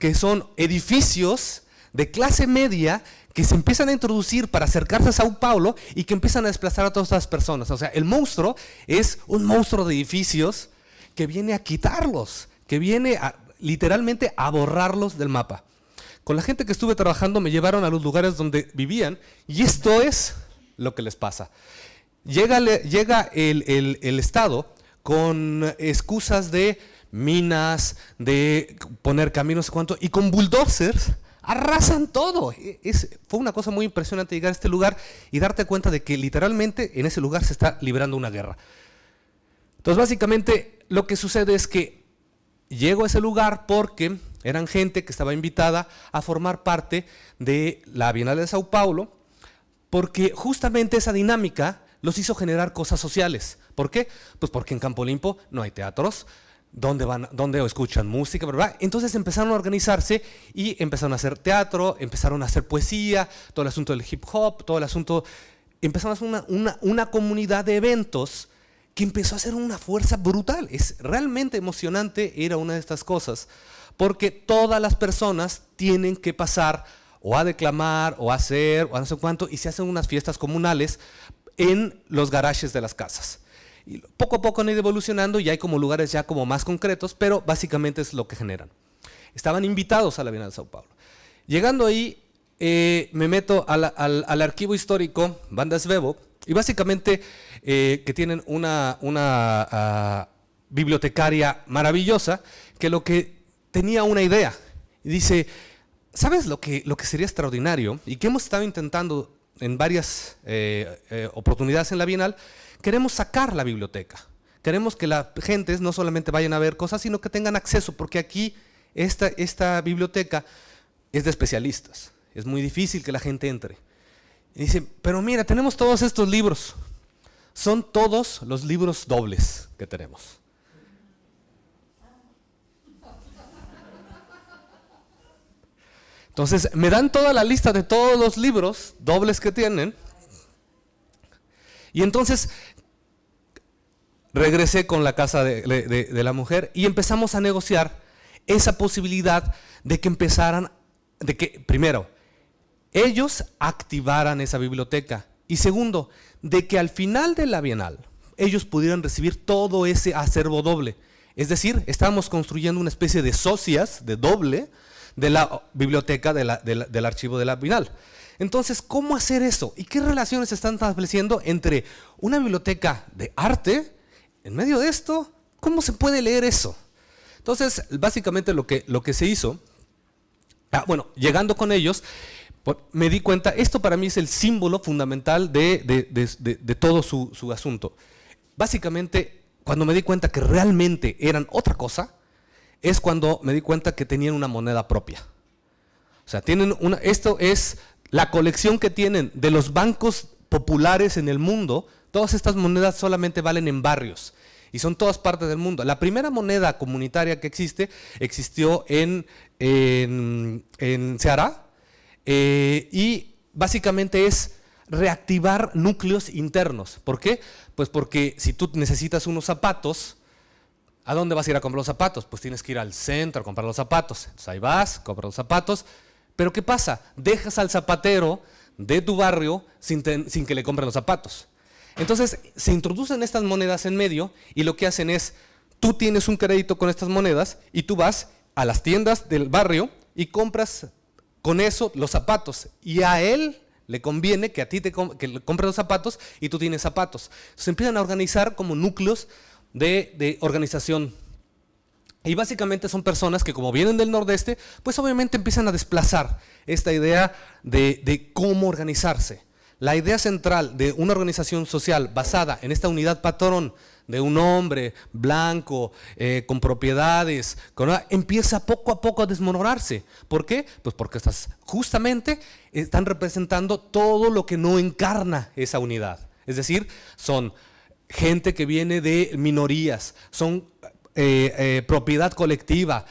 que son edificios de clase media que se empiezan a introducir para acercarse a Sao Paulo y que empiezan a desplazar a todas estas personas. O sea, el monstruo es un monstruo de edificios que viene a quitarlos, que viene a literalmente a borrarlos del mapa. Con la gente que estuve trabajando me llevaron a los lugares donde vivían y esto es lo que les pasa. Llega, llega el, Estado con excusas de minas, de poner caminos, cuánto, y con bulldozers arrasan todo. E, fue una cosa muy impresionante llegar a este lugar y darte cuenta de que literalmente en ese lugar se está librando una guerra. Entonces, básicamente, lo que sucede es que llego a ese lugar porque eran gente que estaba invitada a formar parte de la Bienal de Sao Paulo, porque justamente esa dinámica los hizo generar cosas sociales. ¿Por qué? Pues porque en Campo Limpo no hay teatros, donde van, donde escuchan música, ¿verdad? Entonces empezaron a organizarse y empezaron a hacer teatro, empezaron a hacer poesía, todo el asunto del hip hop, todo el asunto... Empezaron a hacer una, una, una comunidad de eventos que empezó a ser una fuerza brutal. Es realmente emocionante era una de estas cosas, porque todas las personas tienen que pasar o a declamar, o a hacer, o a no sé cuánto, y se hacen unas fiestas comunales en los garajes de las casas. Y poco a poco han ido evolucionando y hay como lugares ya como más concretos, pero básicamente es lo que generan. Estaban invitados a la Bienal de Sao Paulo. Llegando ahí, eh, me meto al, al archivo histórico Bandas Bebo y básicamente eh, que tienen una, ah, bibliotecaria maravillosa que lo que tenía una idea. Y dice, ¿sabes lo que, lo que sería extraordinario y que hemos estado intentando en varias eh, eh, oportunidades en la Bienal? Queremos sacar la biblioteca. Queremos que las gentes no solamente vayan a ver cosas, sino que tengan acceso, porque aquí esta biblioteca es de especialistas. Es muy difícil que la gente entre. Y dice, pero mira, tenemos todos estos libros. Son todos los libros dobles que tenemos. Entonces, me dan toda la lista de todos los libros dobles que tienen. Y entonces regresé con la casa de, la mujer y empezamos a negociar esa posibilidad de que empezaran, de que primero ellos activaran esa biblioteca. Y segundo, de que al final de la Bienal ellos pudieran recibir todo ese acervo doble. Es decir, estábamos construyendo una especie de socias, de doble, de la biblioteca del archivo de la Bienal. Entonces, ¿cómo hacer eso? ¿Y qué relaciones se están estableciendo entre una biblioteca de arte? En medio de esto, ¿cómo se puede leer eso? Entonces, básicamente lo que, se hizo, ah, bueno, llegando con ellos, me di cuenta, esto para mí es el símbolo fundamental de, todo su, asunto. Básicamente, cuando me di cuenta que realmente eran otra cosa, es cuando me di cuenta que tenían una moneda propia. O sea, tienen una, esto es la colección que tienen de los bancos populares en el mundo. Todas estas monedas solamente valen en barrios y son todas partes del mundo. La primera moneda comunitaria que existe existió en, en, en Ceará, eh, y básicamente es reactivar núcleos internos. ¿Por qué? Pues porque si tú necesitas unos zapatos, ¿a dónde vas a ir a comprar los zapatos? Pues tienes que ir al centro a comprar los zapatos. Entonces ahí vas, compras los zapatos. Pero ¿qué pasa? Dejas al zapatero de tu barrio sin, sin que le compren los zapatos. Entonces se introducen estas monedas en medio y lo que hacen es, tú tienes un crédito con estas monedas y tú vas a las tiendas del barrio y compras con eso los zapatos. Y a él le conviene que a ti te compres los zapatos y tú tienes zapatos. Se empiezan a organizar como núcleos de, organización. Y básicamente son personas que como vienen del nordeste, pues obviamente empiezan a desplazar esta idea de, de cómo organizarse. La idea central de una organización social basada en esta unidad patrón de un hombre blanco, eh, con propiedades, empieza poco a poco a desmoronarse. ¿Por qué? Pues porque estás, justamente están representando todo lo que no encarna esa unidad. Es decir, son gente que viene de minorías, son eh, eh, propiedad colectiva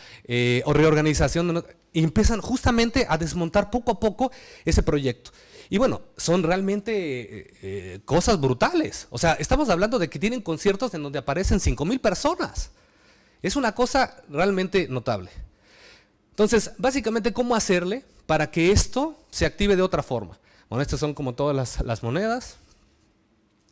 o reorganización. empiezan justamente a desmontar poco a poco ese proyecto. Y bueno, son realmente eh, eh, cosas brutales. O sea, estamos hablando de que tienen conciertos en donde aparecen 5.000 personas. Es una cosa realmente notable. Entonces, básicamente, ¿cómo hacerle para que esto se active de otra forma? Bueno, estas son como todas las, monedas.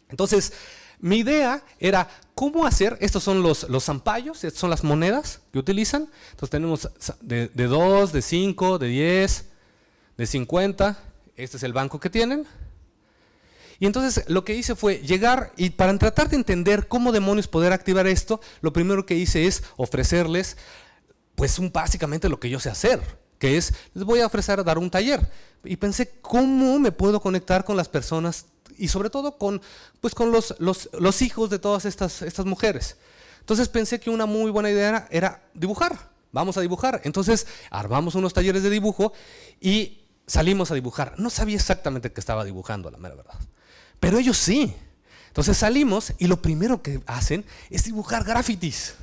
Entonces, mi idea era cómo hacer, estos son los, los zampallos, estas son las monedas que utilizan. Entonces tenemos de, de 2, de 5, de 10, de 50 este es el banco que tienen. Y entonces lo que hice fue llegar y para tratar de entender cómo demonios poder activar esto, lo primero que hice es ofrecerles, pues básicamente lo que yo sé hacer, que es, les voy a ofrecer a dar un taller. Y pensé, ¿cómo me puedo conectar con las personas y sobre todo con, pues, con los, los, hijos de todas estas, estas mujeres? Entonces pensé que una muy buena idea era dibujar. Vamos a dibujar. Entonces armamos unos talleres de dibujo y salimos a dibujar. No sabía exactamente qué estaba dibujando, la mera verdad. Pero ellos sí. Entonces salimos y lo primero que hacen es dibujar grafitis.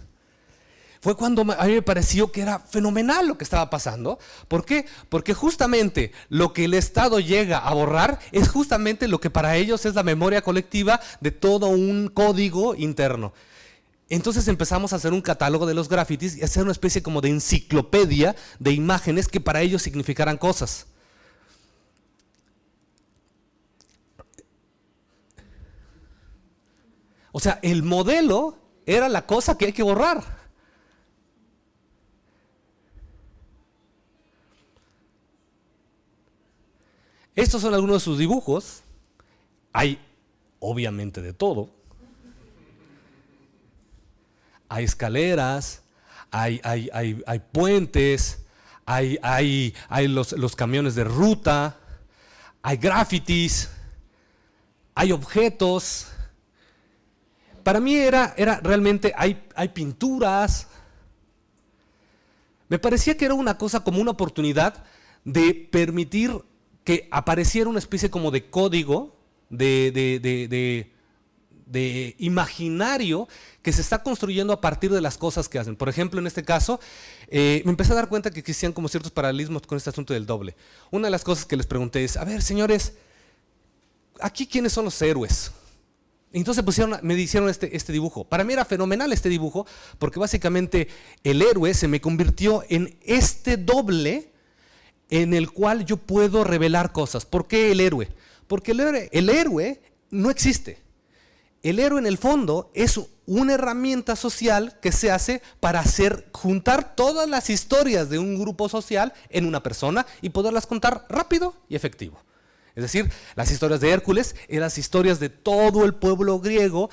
Fue cuando a mí me pareció que era fenomenal lo que estaba pasando. ¿Por qué? Porque justamente lo que el Estado llega a borrar es justamente lo que para ellos es la memoria colectiva de todo un código interno. Entonces empezamos a hacer un catálogo de los grafitis y hacer una especie como de enciclopedia de imágenes que para ellos significaran cosas. O sea, el modelo era la cosa que hay que borrar. Estos son algunos de sus dibujos. Hay obviamente de todo. Hay escaleras, hay, hay, puentes, hay, hay, los, camiones de ruta, hay grafitis, hay objetos. Para mí era, era realmente, hay, pinturas. Me parecía que era una cosa como una oportunidad de permitir que apareciera una especie como de código, de, imaginario que se está construyendo a partir de las cosas que hacen. Por ejemplo, en este caso, eh, me empecé a dar cuenta que existían como ciertos paralelismos con este asunto del doble. Una de las cosas que les pregunté es, a ver, señores, ¿aquí quiénes son los héroes? Entonces pusieron, me hicieron este, este, dibujo. Para mí era fenomenal este dibujo, porque básicamente el héroe se me convirtió en este doble en el cual yo puedo revelar cosas. ¿Por qué el héroe? Porque el héroe, el héroe no existe. El héroe en el fondo es una herramienta social que se hace para hacer juntar todas las historias de un grupo social en una persona y poderlas contar rápido y efectivo. Es decir, las historias de Hércules eran las historias de todo el pueblo griego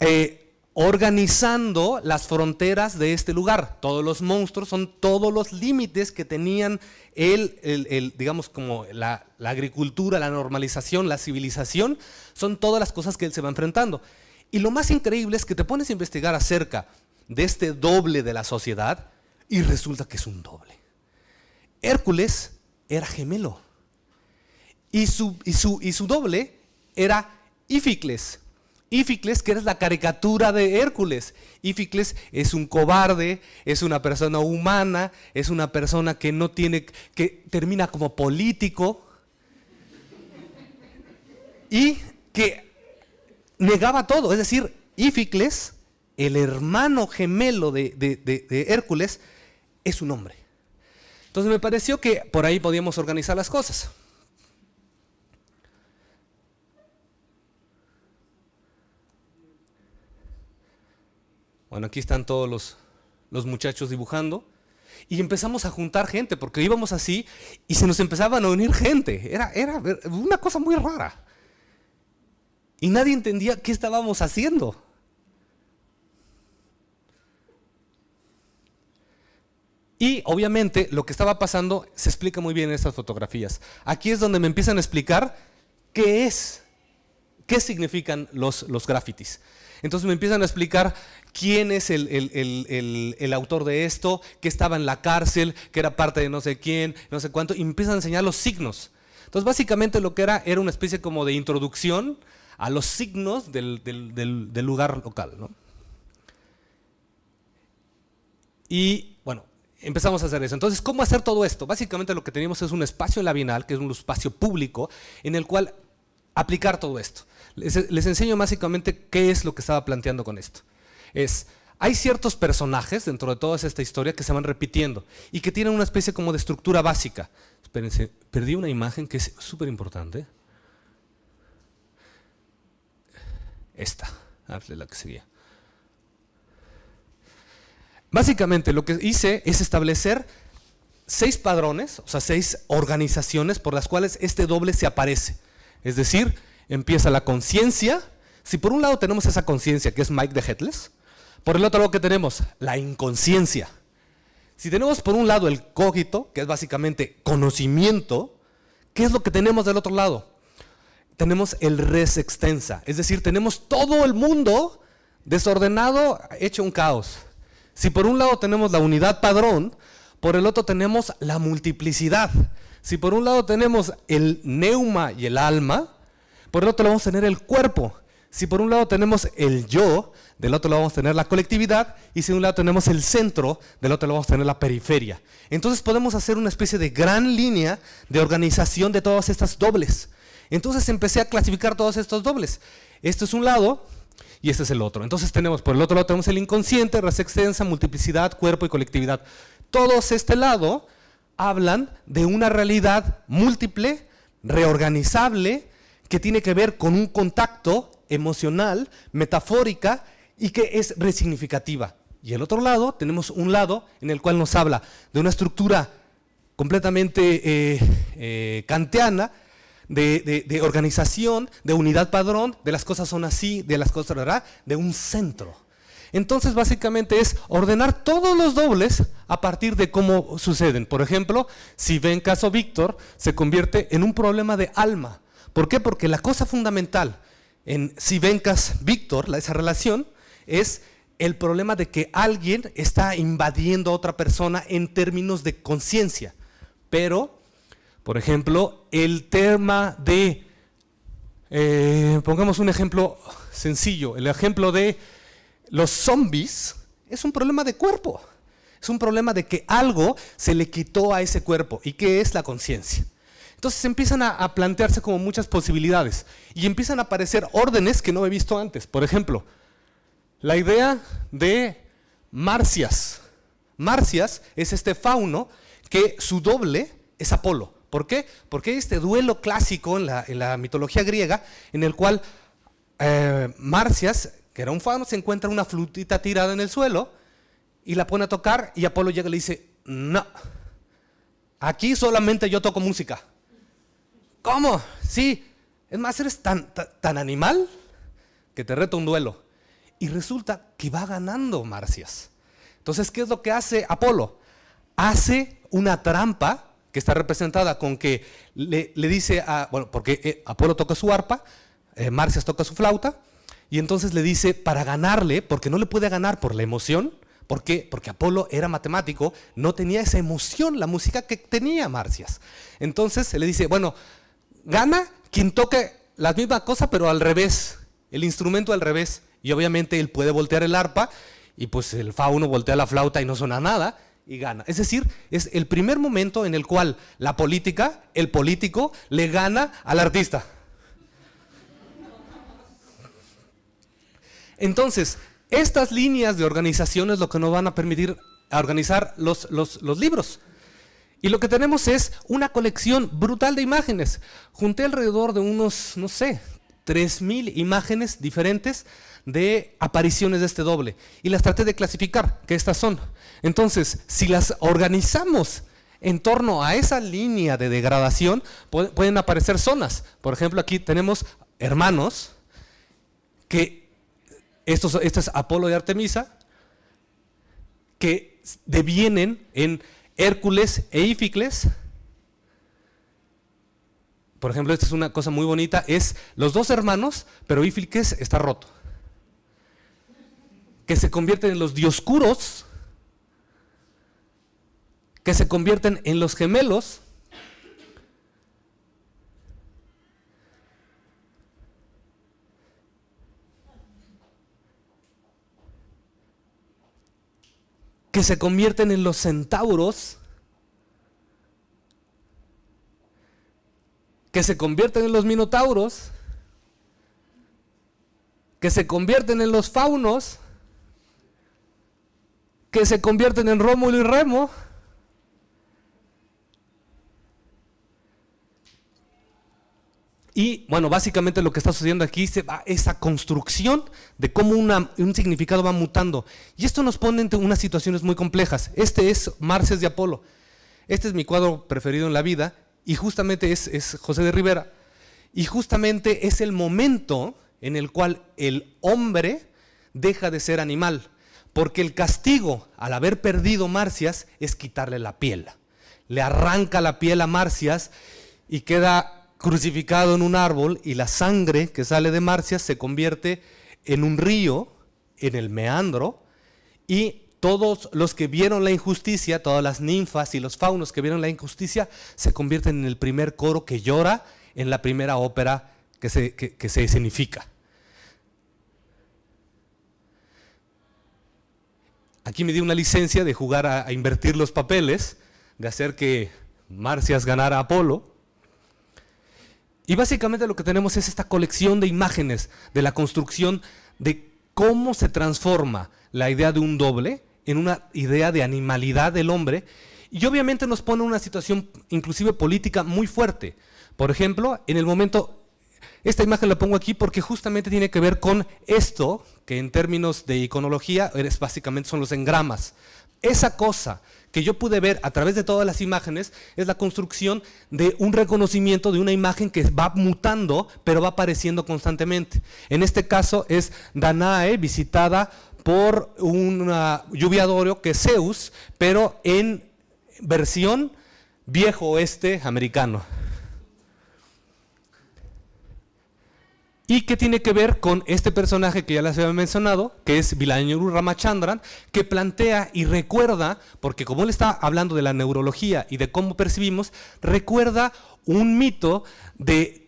eh, organizando las fronteras de este lugar. Todos los monstruos son todos los límites que tenían el, digamos, como la agricultura, la normalización, la civilización, son todas las cosas que él se va enfrentando. Y lo más increíble es que te pones a investigar acerca de este doble de la sociedad y resulta que es un doble. Hércules era gemelo. Y su, doble era Íficles. Íficles, que era la caricatura de Hércules. Íficles es un cobarde, es una persona humana, es una persona que no tiene, que termina como político y que negaba todo. Es decir, Íficles, el hermano gemelo de, de Hércules, es un hombre. Entonces me pareció que por ahí podíamos organizar las cosas. Bueno, aquí están todos los, muchachos dibujando. Y empezamos a juntar gente, porque íbamos así y se nos empezaban a unir gente. Era, una cosa muy rara. Y nadie entendía qué estábamos haciendo. Y obviamente lo que estaba pasando se explica muy bien en estas fotografías. Aquí es donde me empiezan a explicar qué es, qué significan los, los grafitis. Entonces me empiezan a explicar quién es el, autor de esto, que estaba en la cárcel, que era parte de no sé quién, no sé cuánto, y empiezan a enseñar los signos. Entonces básicamente lo que era era una especie como de introducción a los signos del, lugar local. Y bueno, empezamos a hacer eso. Entonces, ¿cómo hacer todo esto? Básicamente lo que teníamos es un espacio en que es un espacio público, en el cual aplicar todo esto les, enseño básicamente qué es lo que estaba planteando con esto. Es, hay ciertos personajes dentro de toda esta historia que se van repitiendo y que tienen una especie como de estructura básica. Espérense, perdí una imagen que es súper importante. Esta, la que seguía. Básicamente lo que hice es establecer seis padrones, o sea, seis organizaciones por las cuales este doble se aparece. Es decir, Empieza la conciencia. Si por un lado tenemos esa conciencia que es Mike de Hetles, por el otro lado que tenemos la inconsciencia. Si tenemos por un lado el cogito, que es básicamente conocimiento, ¿qué es lo que tenemos del otro lado? Tenemos el res extensa, es decir, tenemos todo el mundo desordenado, hecho un caos. Si por un lado tenemos la unidad padrón, por el otro tenemos la multiplicidad. Si por un lado tenemos el neuma y el alma, por el otro lado vamos a tener el cuerpo. Si por un lado tenemos el yo, del otro lado vamos a tener la colectividad, y si de un lado tenemos el centro, del otro lado vamos a tener la periferia. Entonces podemos hacer una especie de gran línea de organización de todas estas dobles. Entonces empecé a clasificar todos estos dobles. Esto es un lado y este es el otro. Entonces tenemos, por el otro lado tenemos el inconsciente, raza extensa, multiplicidad, cuerpo y colectividad. Todos este lado hablan de una realidad múltiple, reorganizable, que tiene que ver con un contacto emocional, metafórica y que es resignificativa. Y el otro lado, tenemos un lado en el cual nos habla de una estructura completamente eh, eh kantiana, de, de, organización, de unidad padrón, de las cosas son así, de las cosas, ¿verdad? De un centro. Entonces, básicamente es ordenar todos los dobles a partir de cómo suceden. Por ejemplo, si ven caso Víctor, se convierte en un problema de alma. ¿Por qué? Porque la cosa fundamental en si vencas Víctor, esa relación, es el problema de que alguien está invadiendo a otra persona en términos de conciencia. Pero, por ejemplo, el tema de, eh, pongamos un ejemplo sencillo, el ejemplo de los zombies es un problema de cuerpo. Es un problema de que algo se le quitó a ese cuerpo. ¿Y qué es la conciencia? Entonces empiezan a, plantearse como muchas posibilidades y empiezan a aparecer órdenes que no he visto antes. Por ejemplo, la idea de Marcias. Marcias es este fauno que su doble es Apolo. ¿Por qué? Porque hay este duelo clásico en la, mitología griega en el cual eh, Marcias, que era un fauno, se encuentra una flutita tirada en el suelo y la pone a tocar y Apolo llega y le dice, no, aquí solamente yo toco música. ¿Cómo? Sí. Es más, eres tan, tan, animal que te reto un duelo. Y resulta que va ganando Marcias. Entonces, ¿qué es lo que hace Apolo? Hace una trampa que está representada con que le, dice a, bueno, porque eh, Apolo toca su arpa, eh, Marcias toca su flauta, y entonces le dice, para ganarle, porque no le puede ganar por la emoción, porque Porque Apolo era matemático, no tenía esa emoción, la música que tenía Marcias. Entonces le dice, bueno, gana quien toque la misma cosa, pero al revés, el instrumento al revés. Y obviamente él puede voltear el arpa y pues el fauno voltea la flauta y no suena nada y gana. Es decir, es el primer momento en el cual la política, el político, le gana al artista. Entonces, estas líneas de organización es lo que nos van a permitir organizar los, los libros. Y lo que tenemos es una colección brutal de imágenes. Junté alrededor de unos, no sé, 3.000 imágenes diferentes de apariciones de este doble. Y las traté de clasificar, que estas son. Entonces, si las organizamos en torno a esa línea de degradación, pueden aparecer zonas. Por ejemplo, aquí tenemos hermanos, que estos, esto es Apolo y Artemisa, que devienen en Hércules e Íficles. Por ejemplo, esta es una cosa muy bonita, es los dos hermanos, pero Íficles está roto. Que se convierten en los dioscuros, que se convierten en los gemelos, que se convierten en los centauros, que se convierten en los minotauros, que se convierten en los faunos, que se convierten en Rómulo y Remo. Y bueno, básicamente lo que está sucediendo aquí es esa construcción de cómo un significado va mutando. Y esto nos pone en unas situaciones muy complejas. Este es Marcias de Apolo. Este es mi cuadro preferido en la vida y justamente es, es José de Rivera. Y justamente es el momento en el cual el hombre deja de ser animal. Porque el castigo al haber perdido Marcias es quitarle la piel. Le arranca la piel a Marcias y queda crucificado en un árbol y la sangre que sale de Marcias se convierte en un río, en el meandro, y todos los que vieron la injusticia, todas las ninfas y los faunos que vieron la injusticia, se convierten en el primer coro que llora en la primera ópera que se, que, se escenifica. Aquí me dio una licencia de jugar a, a invertir los papeles, de hacer que Marcias ganara a Apolo y básicamente lo que tenemos es esta colección de imágenes de la construcción de cómo se transforma la idea de un doble en una idea de animalidad del hombre y obviamente nos pone una situación inclusive política muy fuerte. Por ejemplo, en el momento, esta imagen la pongo aquí porque justamente tiene que ver con esto, que en términos de iconología es básicamente son los engramas. Esa cosa que yo pude ver a través de todas las imágenes es la construcción de un reconocimiento de una imagen que va mutando, pero va apareciendo constantemente. En este caso es Danae visitada por un lluvia que es Zeus, pero en versión viejo oeste americano. y que tiene que ver con este personaje que ya les había mencionado, que es Vilayuru Ramachandran, que plantea y recuerda, porque como él está hablando de la neurología y de cómo percibimos, recuerda un mito del,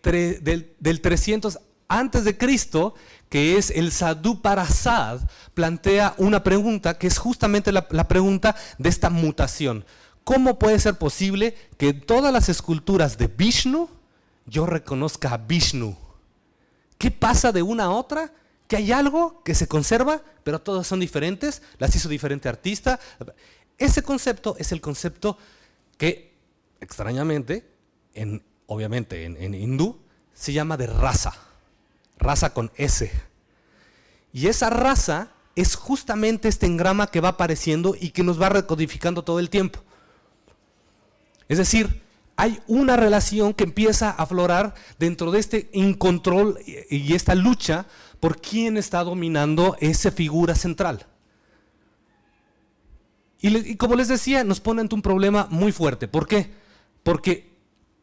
300 antes de Cristo, que es el Sadhu Parasad, plantea una pregunta que es justamente la, la pregunta de esta mutación. ¿Cómo puede ser posible que en todas las esculturas de Vishnu yo reconozca a Vishnu? ¿Qué pasa de una a otra? Que hay algo que se conserva, pero todas son diferentes, las hizo diferente artista. Ese concepto es el concepto que, extrañamente, en, obviamente en, en hindú, se llama de raza, raza con S. Y esa raza es justamente este engrama que va apareciendo y que nos va recodificando todo el tiempo. Es decir, hay una relación que empieza a aflorar dentro de este incontrol y esta lucha por quién está dominando esa figura central. Y, como les decía, nos pone ante un problema muy fuerte. ¿Por qué? Porque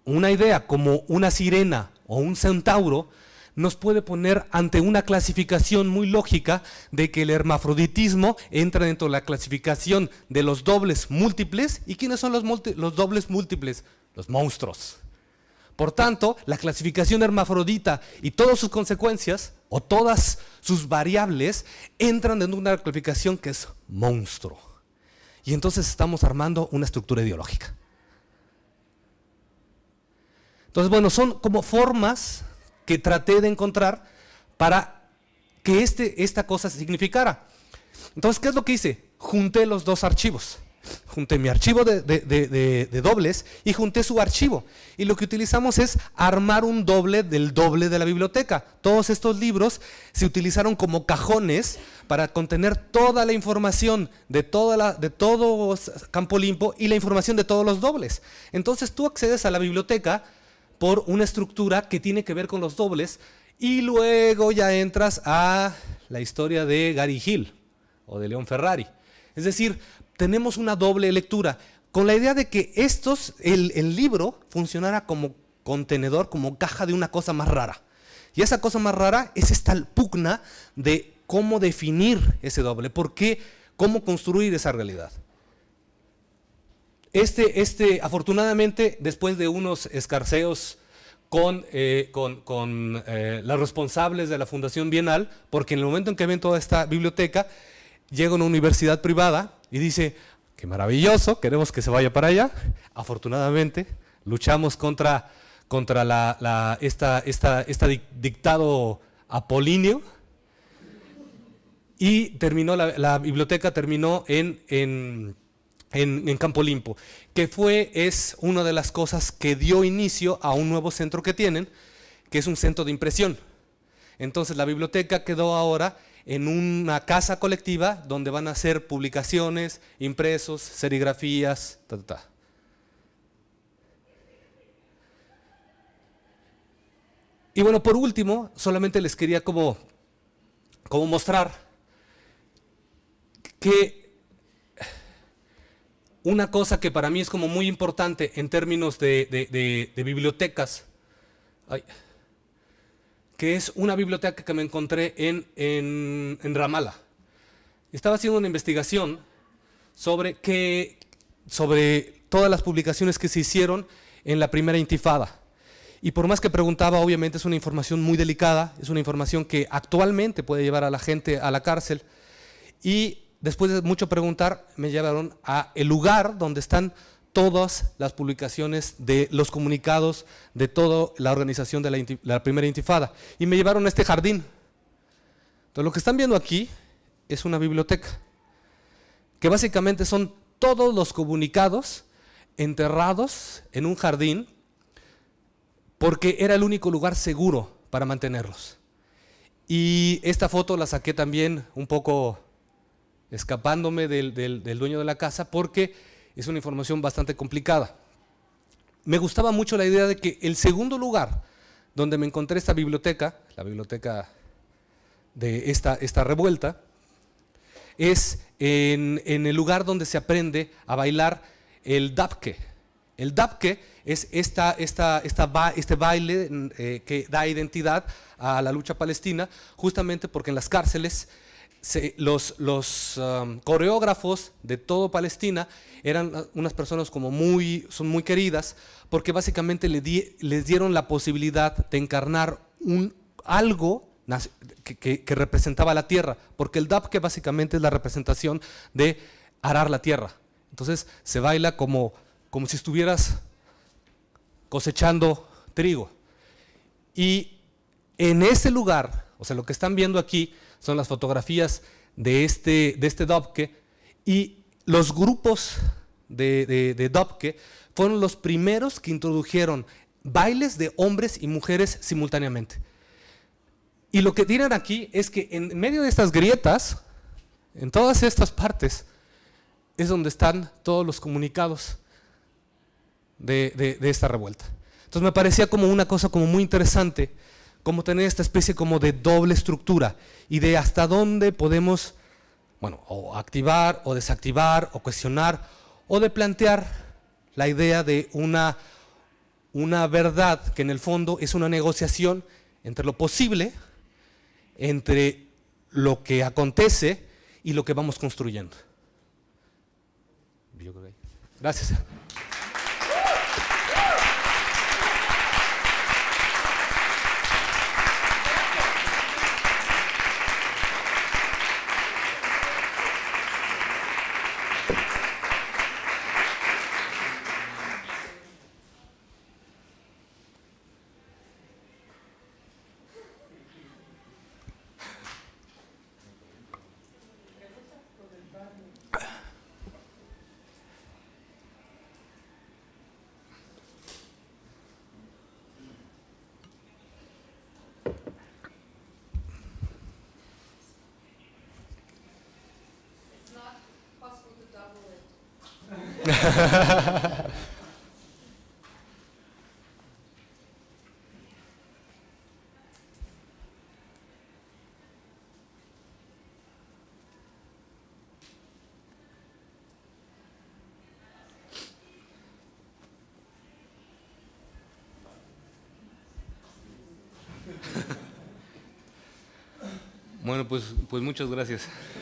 una idea como una sirena o un centauro nos puede poner ante una clasificación muy lógica de que el hermafroditismo entra dentro de la clasificación de los dobles múltiples. ¿Y quiénes son los dobles múltiples? los monstruos. Por tanto, la clasificación hermafrodita y todas sus consecuencias, o todas sus variables, entran en una clasificación que es monstruo. Y entonces estamos armando una estructura ideológica. Entonces, bueno, son como formas que traté de encontrar para que este, esta cosa significara. Entonces, ¿qué es lo que hice? Junté los dos archivos junté mi archivo de, dobles y junté su archivo. Y lo que utilizamos es armar un doble del doble de la biblioteca. Todos estos libros se utilizaron como cajones para contener toda la información de, toda la, todo Campo Limpo y la información de todos los dobles. Entonces tú accedes a la biblioteca por una estructura que tiene que ver con los dobles y luego ya entras a la historia de Gary Hill o de León Ferrari. Es decir, tenemos una doble lectura, con la idea de que estos, el, libro funcionara como contenedor, como caja de una cosa más rara. Y esa cosa más rara es esta pugna de cómo definir ese doble, por qué, cómo construir esa realidad. Este, este, afortunadamente, después de unos escarceos con, eh, con, con eh, las responsables de la Fundación Bienal, porque en el momento en que ven toda esta biblioteca, llega una universidad privada y dice, qué maravilloso, queremos que se vaya para allá. Afortunadamente, luchamos contra, contra esta, esta, este dictado apolíneo. Y terminó la, biblioteca terminó en, en, en, Campo Limpo, que fue, es una de las cosas que dio inicio a un nuevo centro que tienen, que es un centro de impresión. Entonces la biblioteca quedó ahora en una casa colectiva donde van a hacer publicaciones, impresos, serigrafías, ta, ta, Y bueno, por último, solamente les quería como, como mostrar que una cosa que para mí es como muy importante en términos de, bibliotecas que es una biblioteca que me encontré en, en, Ramala. Estaba haciendo una investigación sobre, sobre todas las publicaciones que se hicieron en la primera intifada. Y por más que preguntaba, obviamente es una información muy delicada, es una información que actualmente puede llevar a la gente a la cárcel. Y después de mucho preguntar, me llevaron a el lugar donde están todas las publicaciones de los comunicados de toda la organización de la, primera intifada. Y me llevaron a este jardín. Entonces, lo que están viendo aquí es una biblioteca, que básicamente son todos los comunicados enterrados en un jardín, porque era el único lugar seguro para mantenerlos. Y esta foto la saqué también un poco escapándome del dueño de la casa, porque es una información bastante complicada. Me gustaba mucho la idea de que el segundo lugar donde me encontré esta biblioteca, la biblioteca de esta, esta revuelta, es en, el lugar donde se aprende a bailar el dabke. El dabke es esta, esta, este baile eh, que da identidad a la lucha palestina, justamente porque en las cárceles los, um, coreógrafos de todo Palestina eran uh, unas personas como muy, son muy queridas, porque básicamente les, dieron la posibilidad de encarnar un, algo que, representaba la tierra, porque el dab que básicamente es la representación de arar la tierra. Entonces se baila como, como si estuvieras cosechando trigo. Y en ese lugar, o sea, lo que están viendo aquí, son las fotografías de este, de este Dobke, y los grupos de, de, Dobke fueron los primeros que introdujeron bailes de hombres y mujeres simultáneamente. Y lo que tienen aquí es que en medio de estas grietas, en todas estas partes, es donde están todos los comunicados de, de esta revuelta. Entonces me parecía como una cosa como muy interesante como tener esta especie como de doble estructura y de hasta dónde podemos, bueno, o activar o desactivar o cuestionar o de plantear la idea de una, una verdad que en el fondo es una negociación entre lo posible, entre lo que acontece y lo que vamos construyendo. Gracias. Bueno, pues, pues muchas gracias.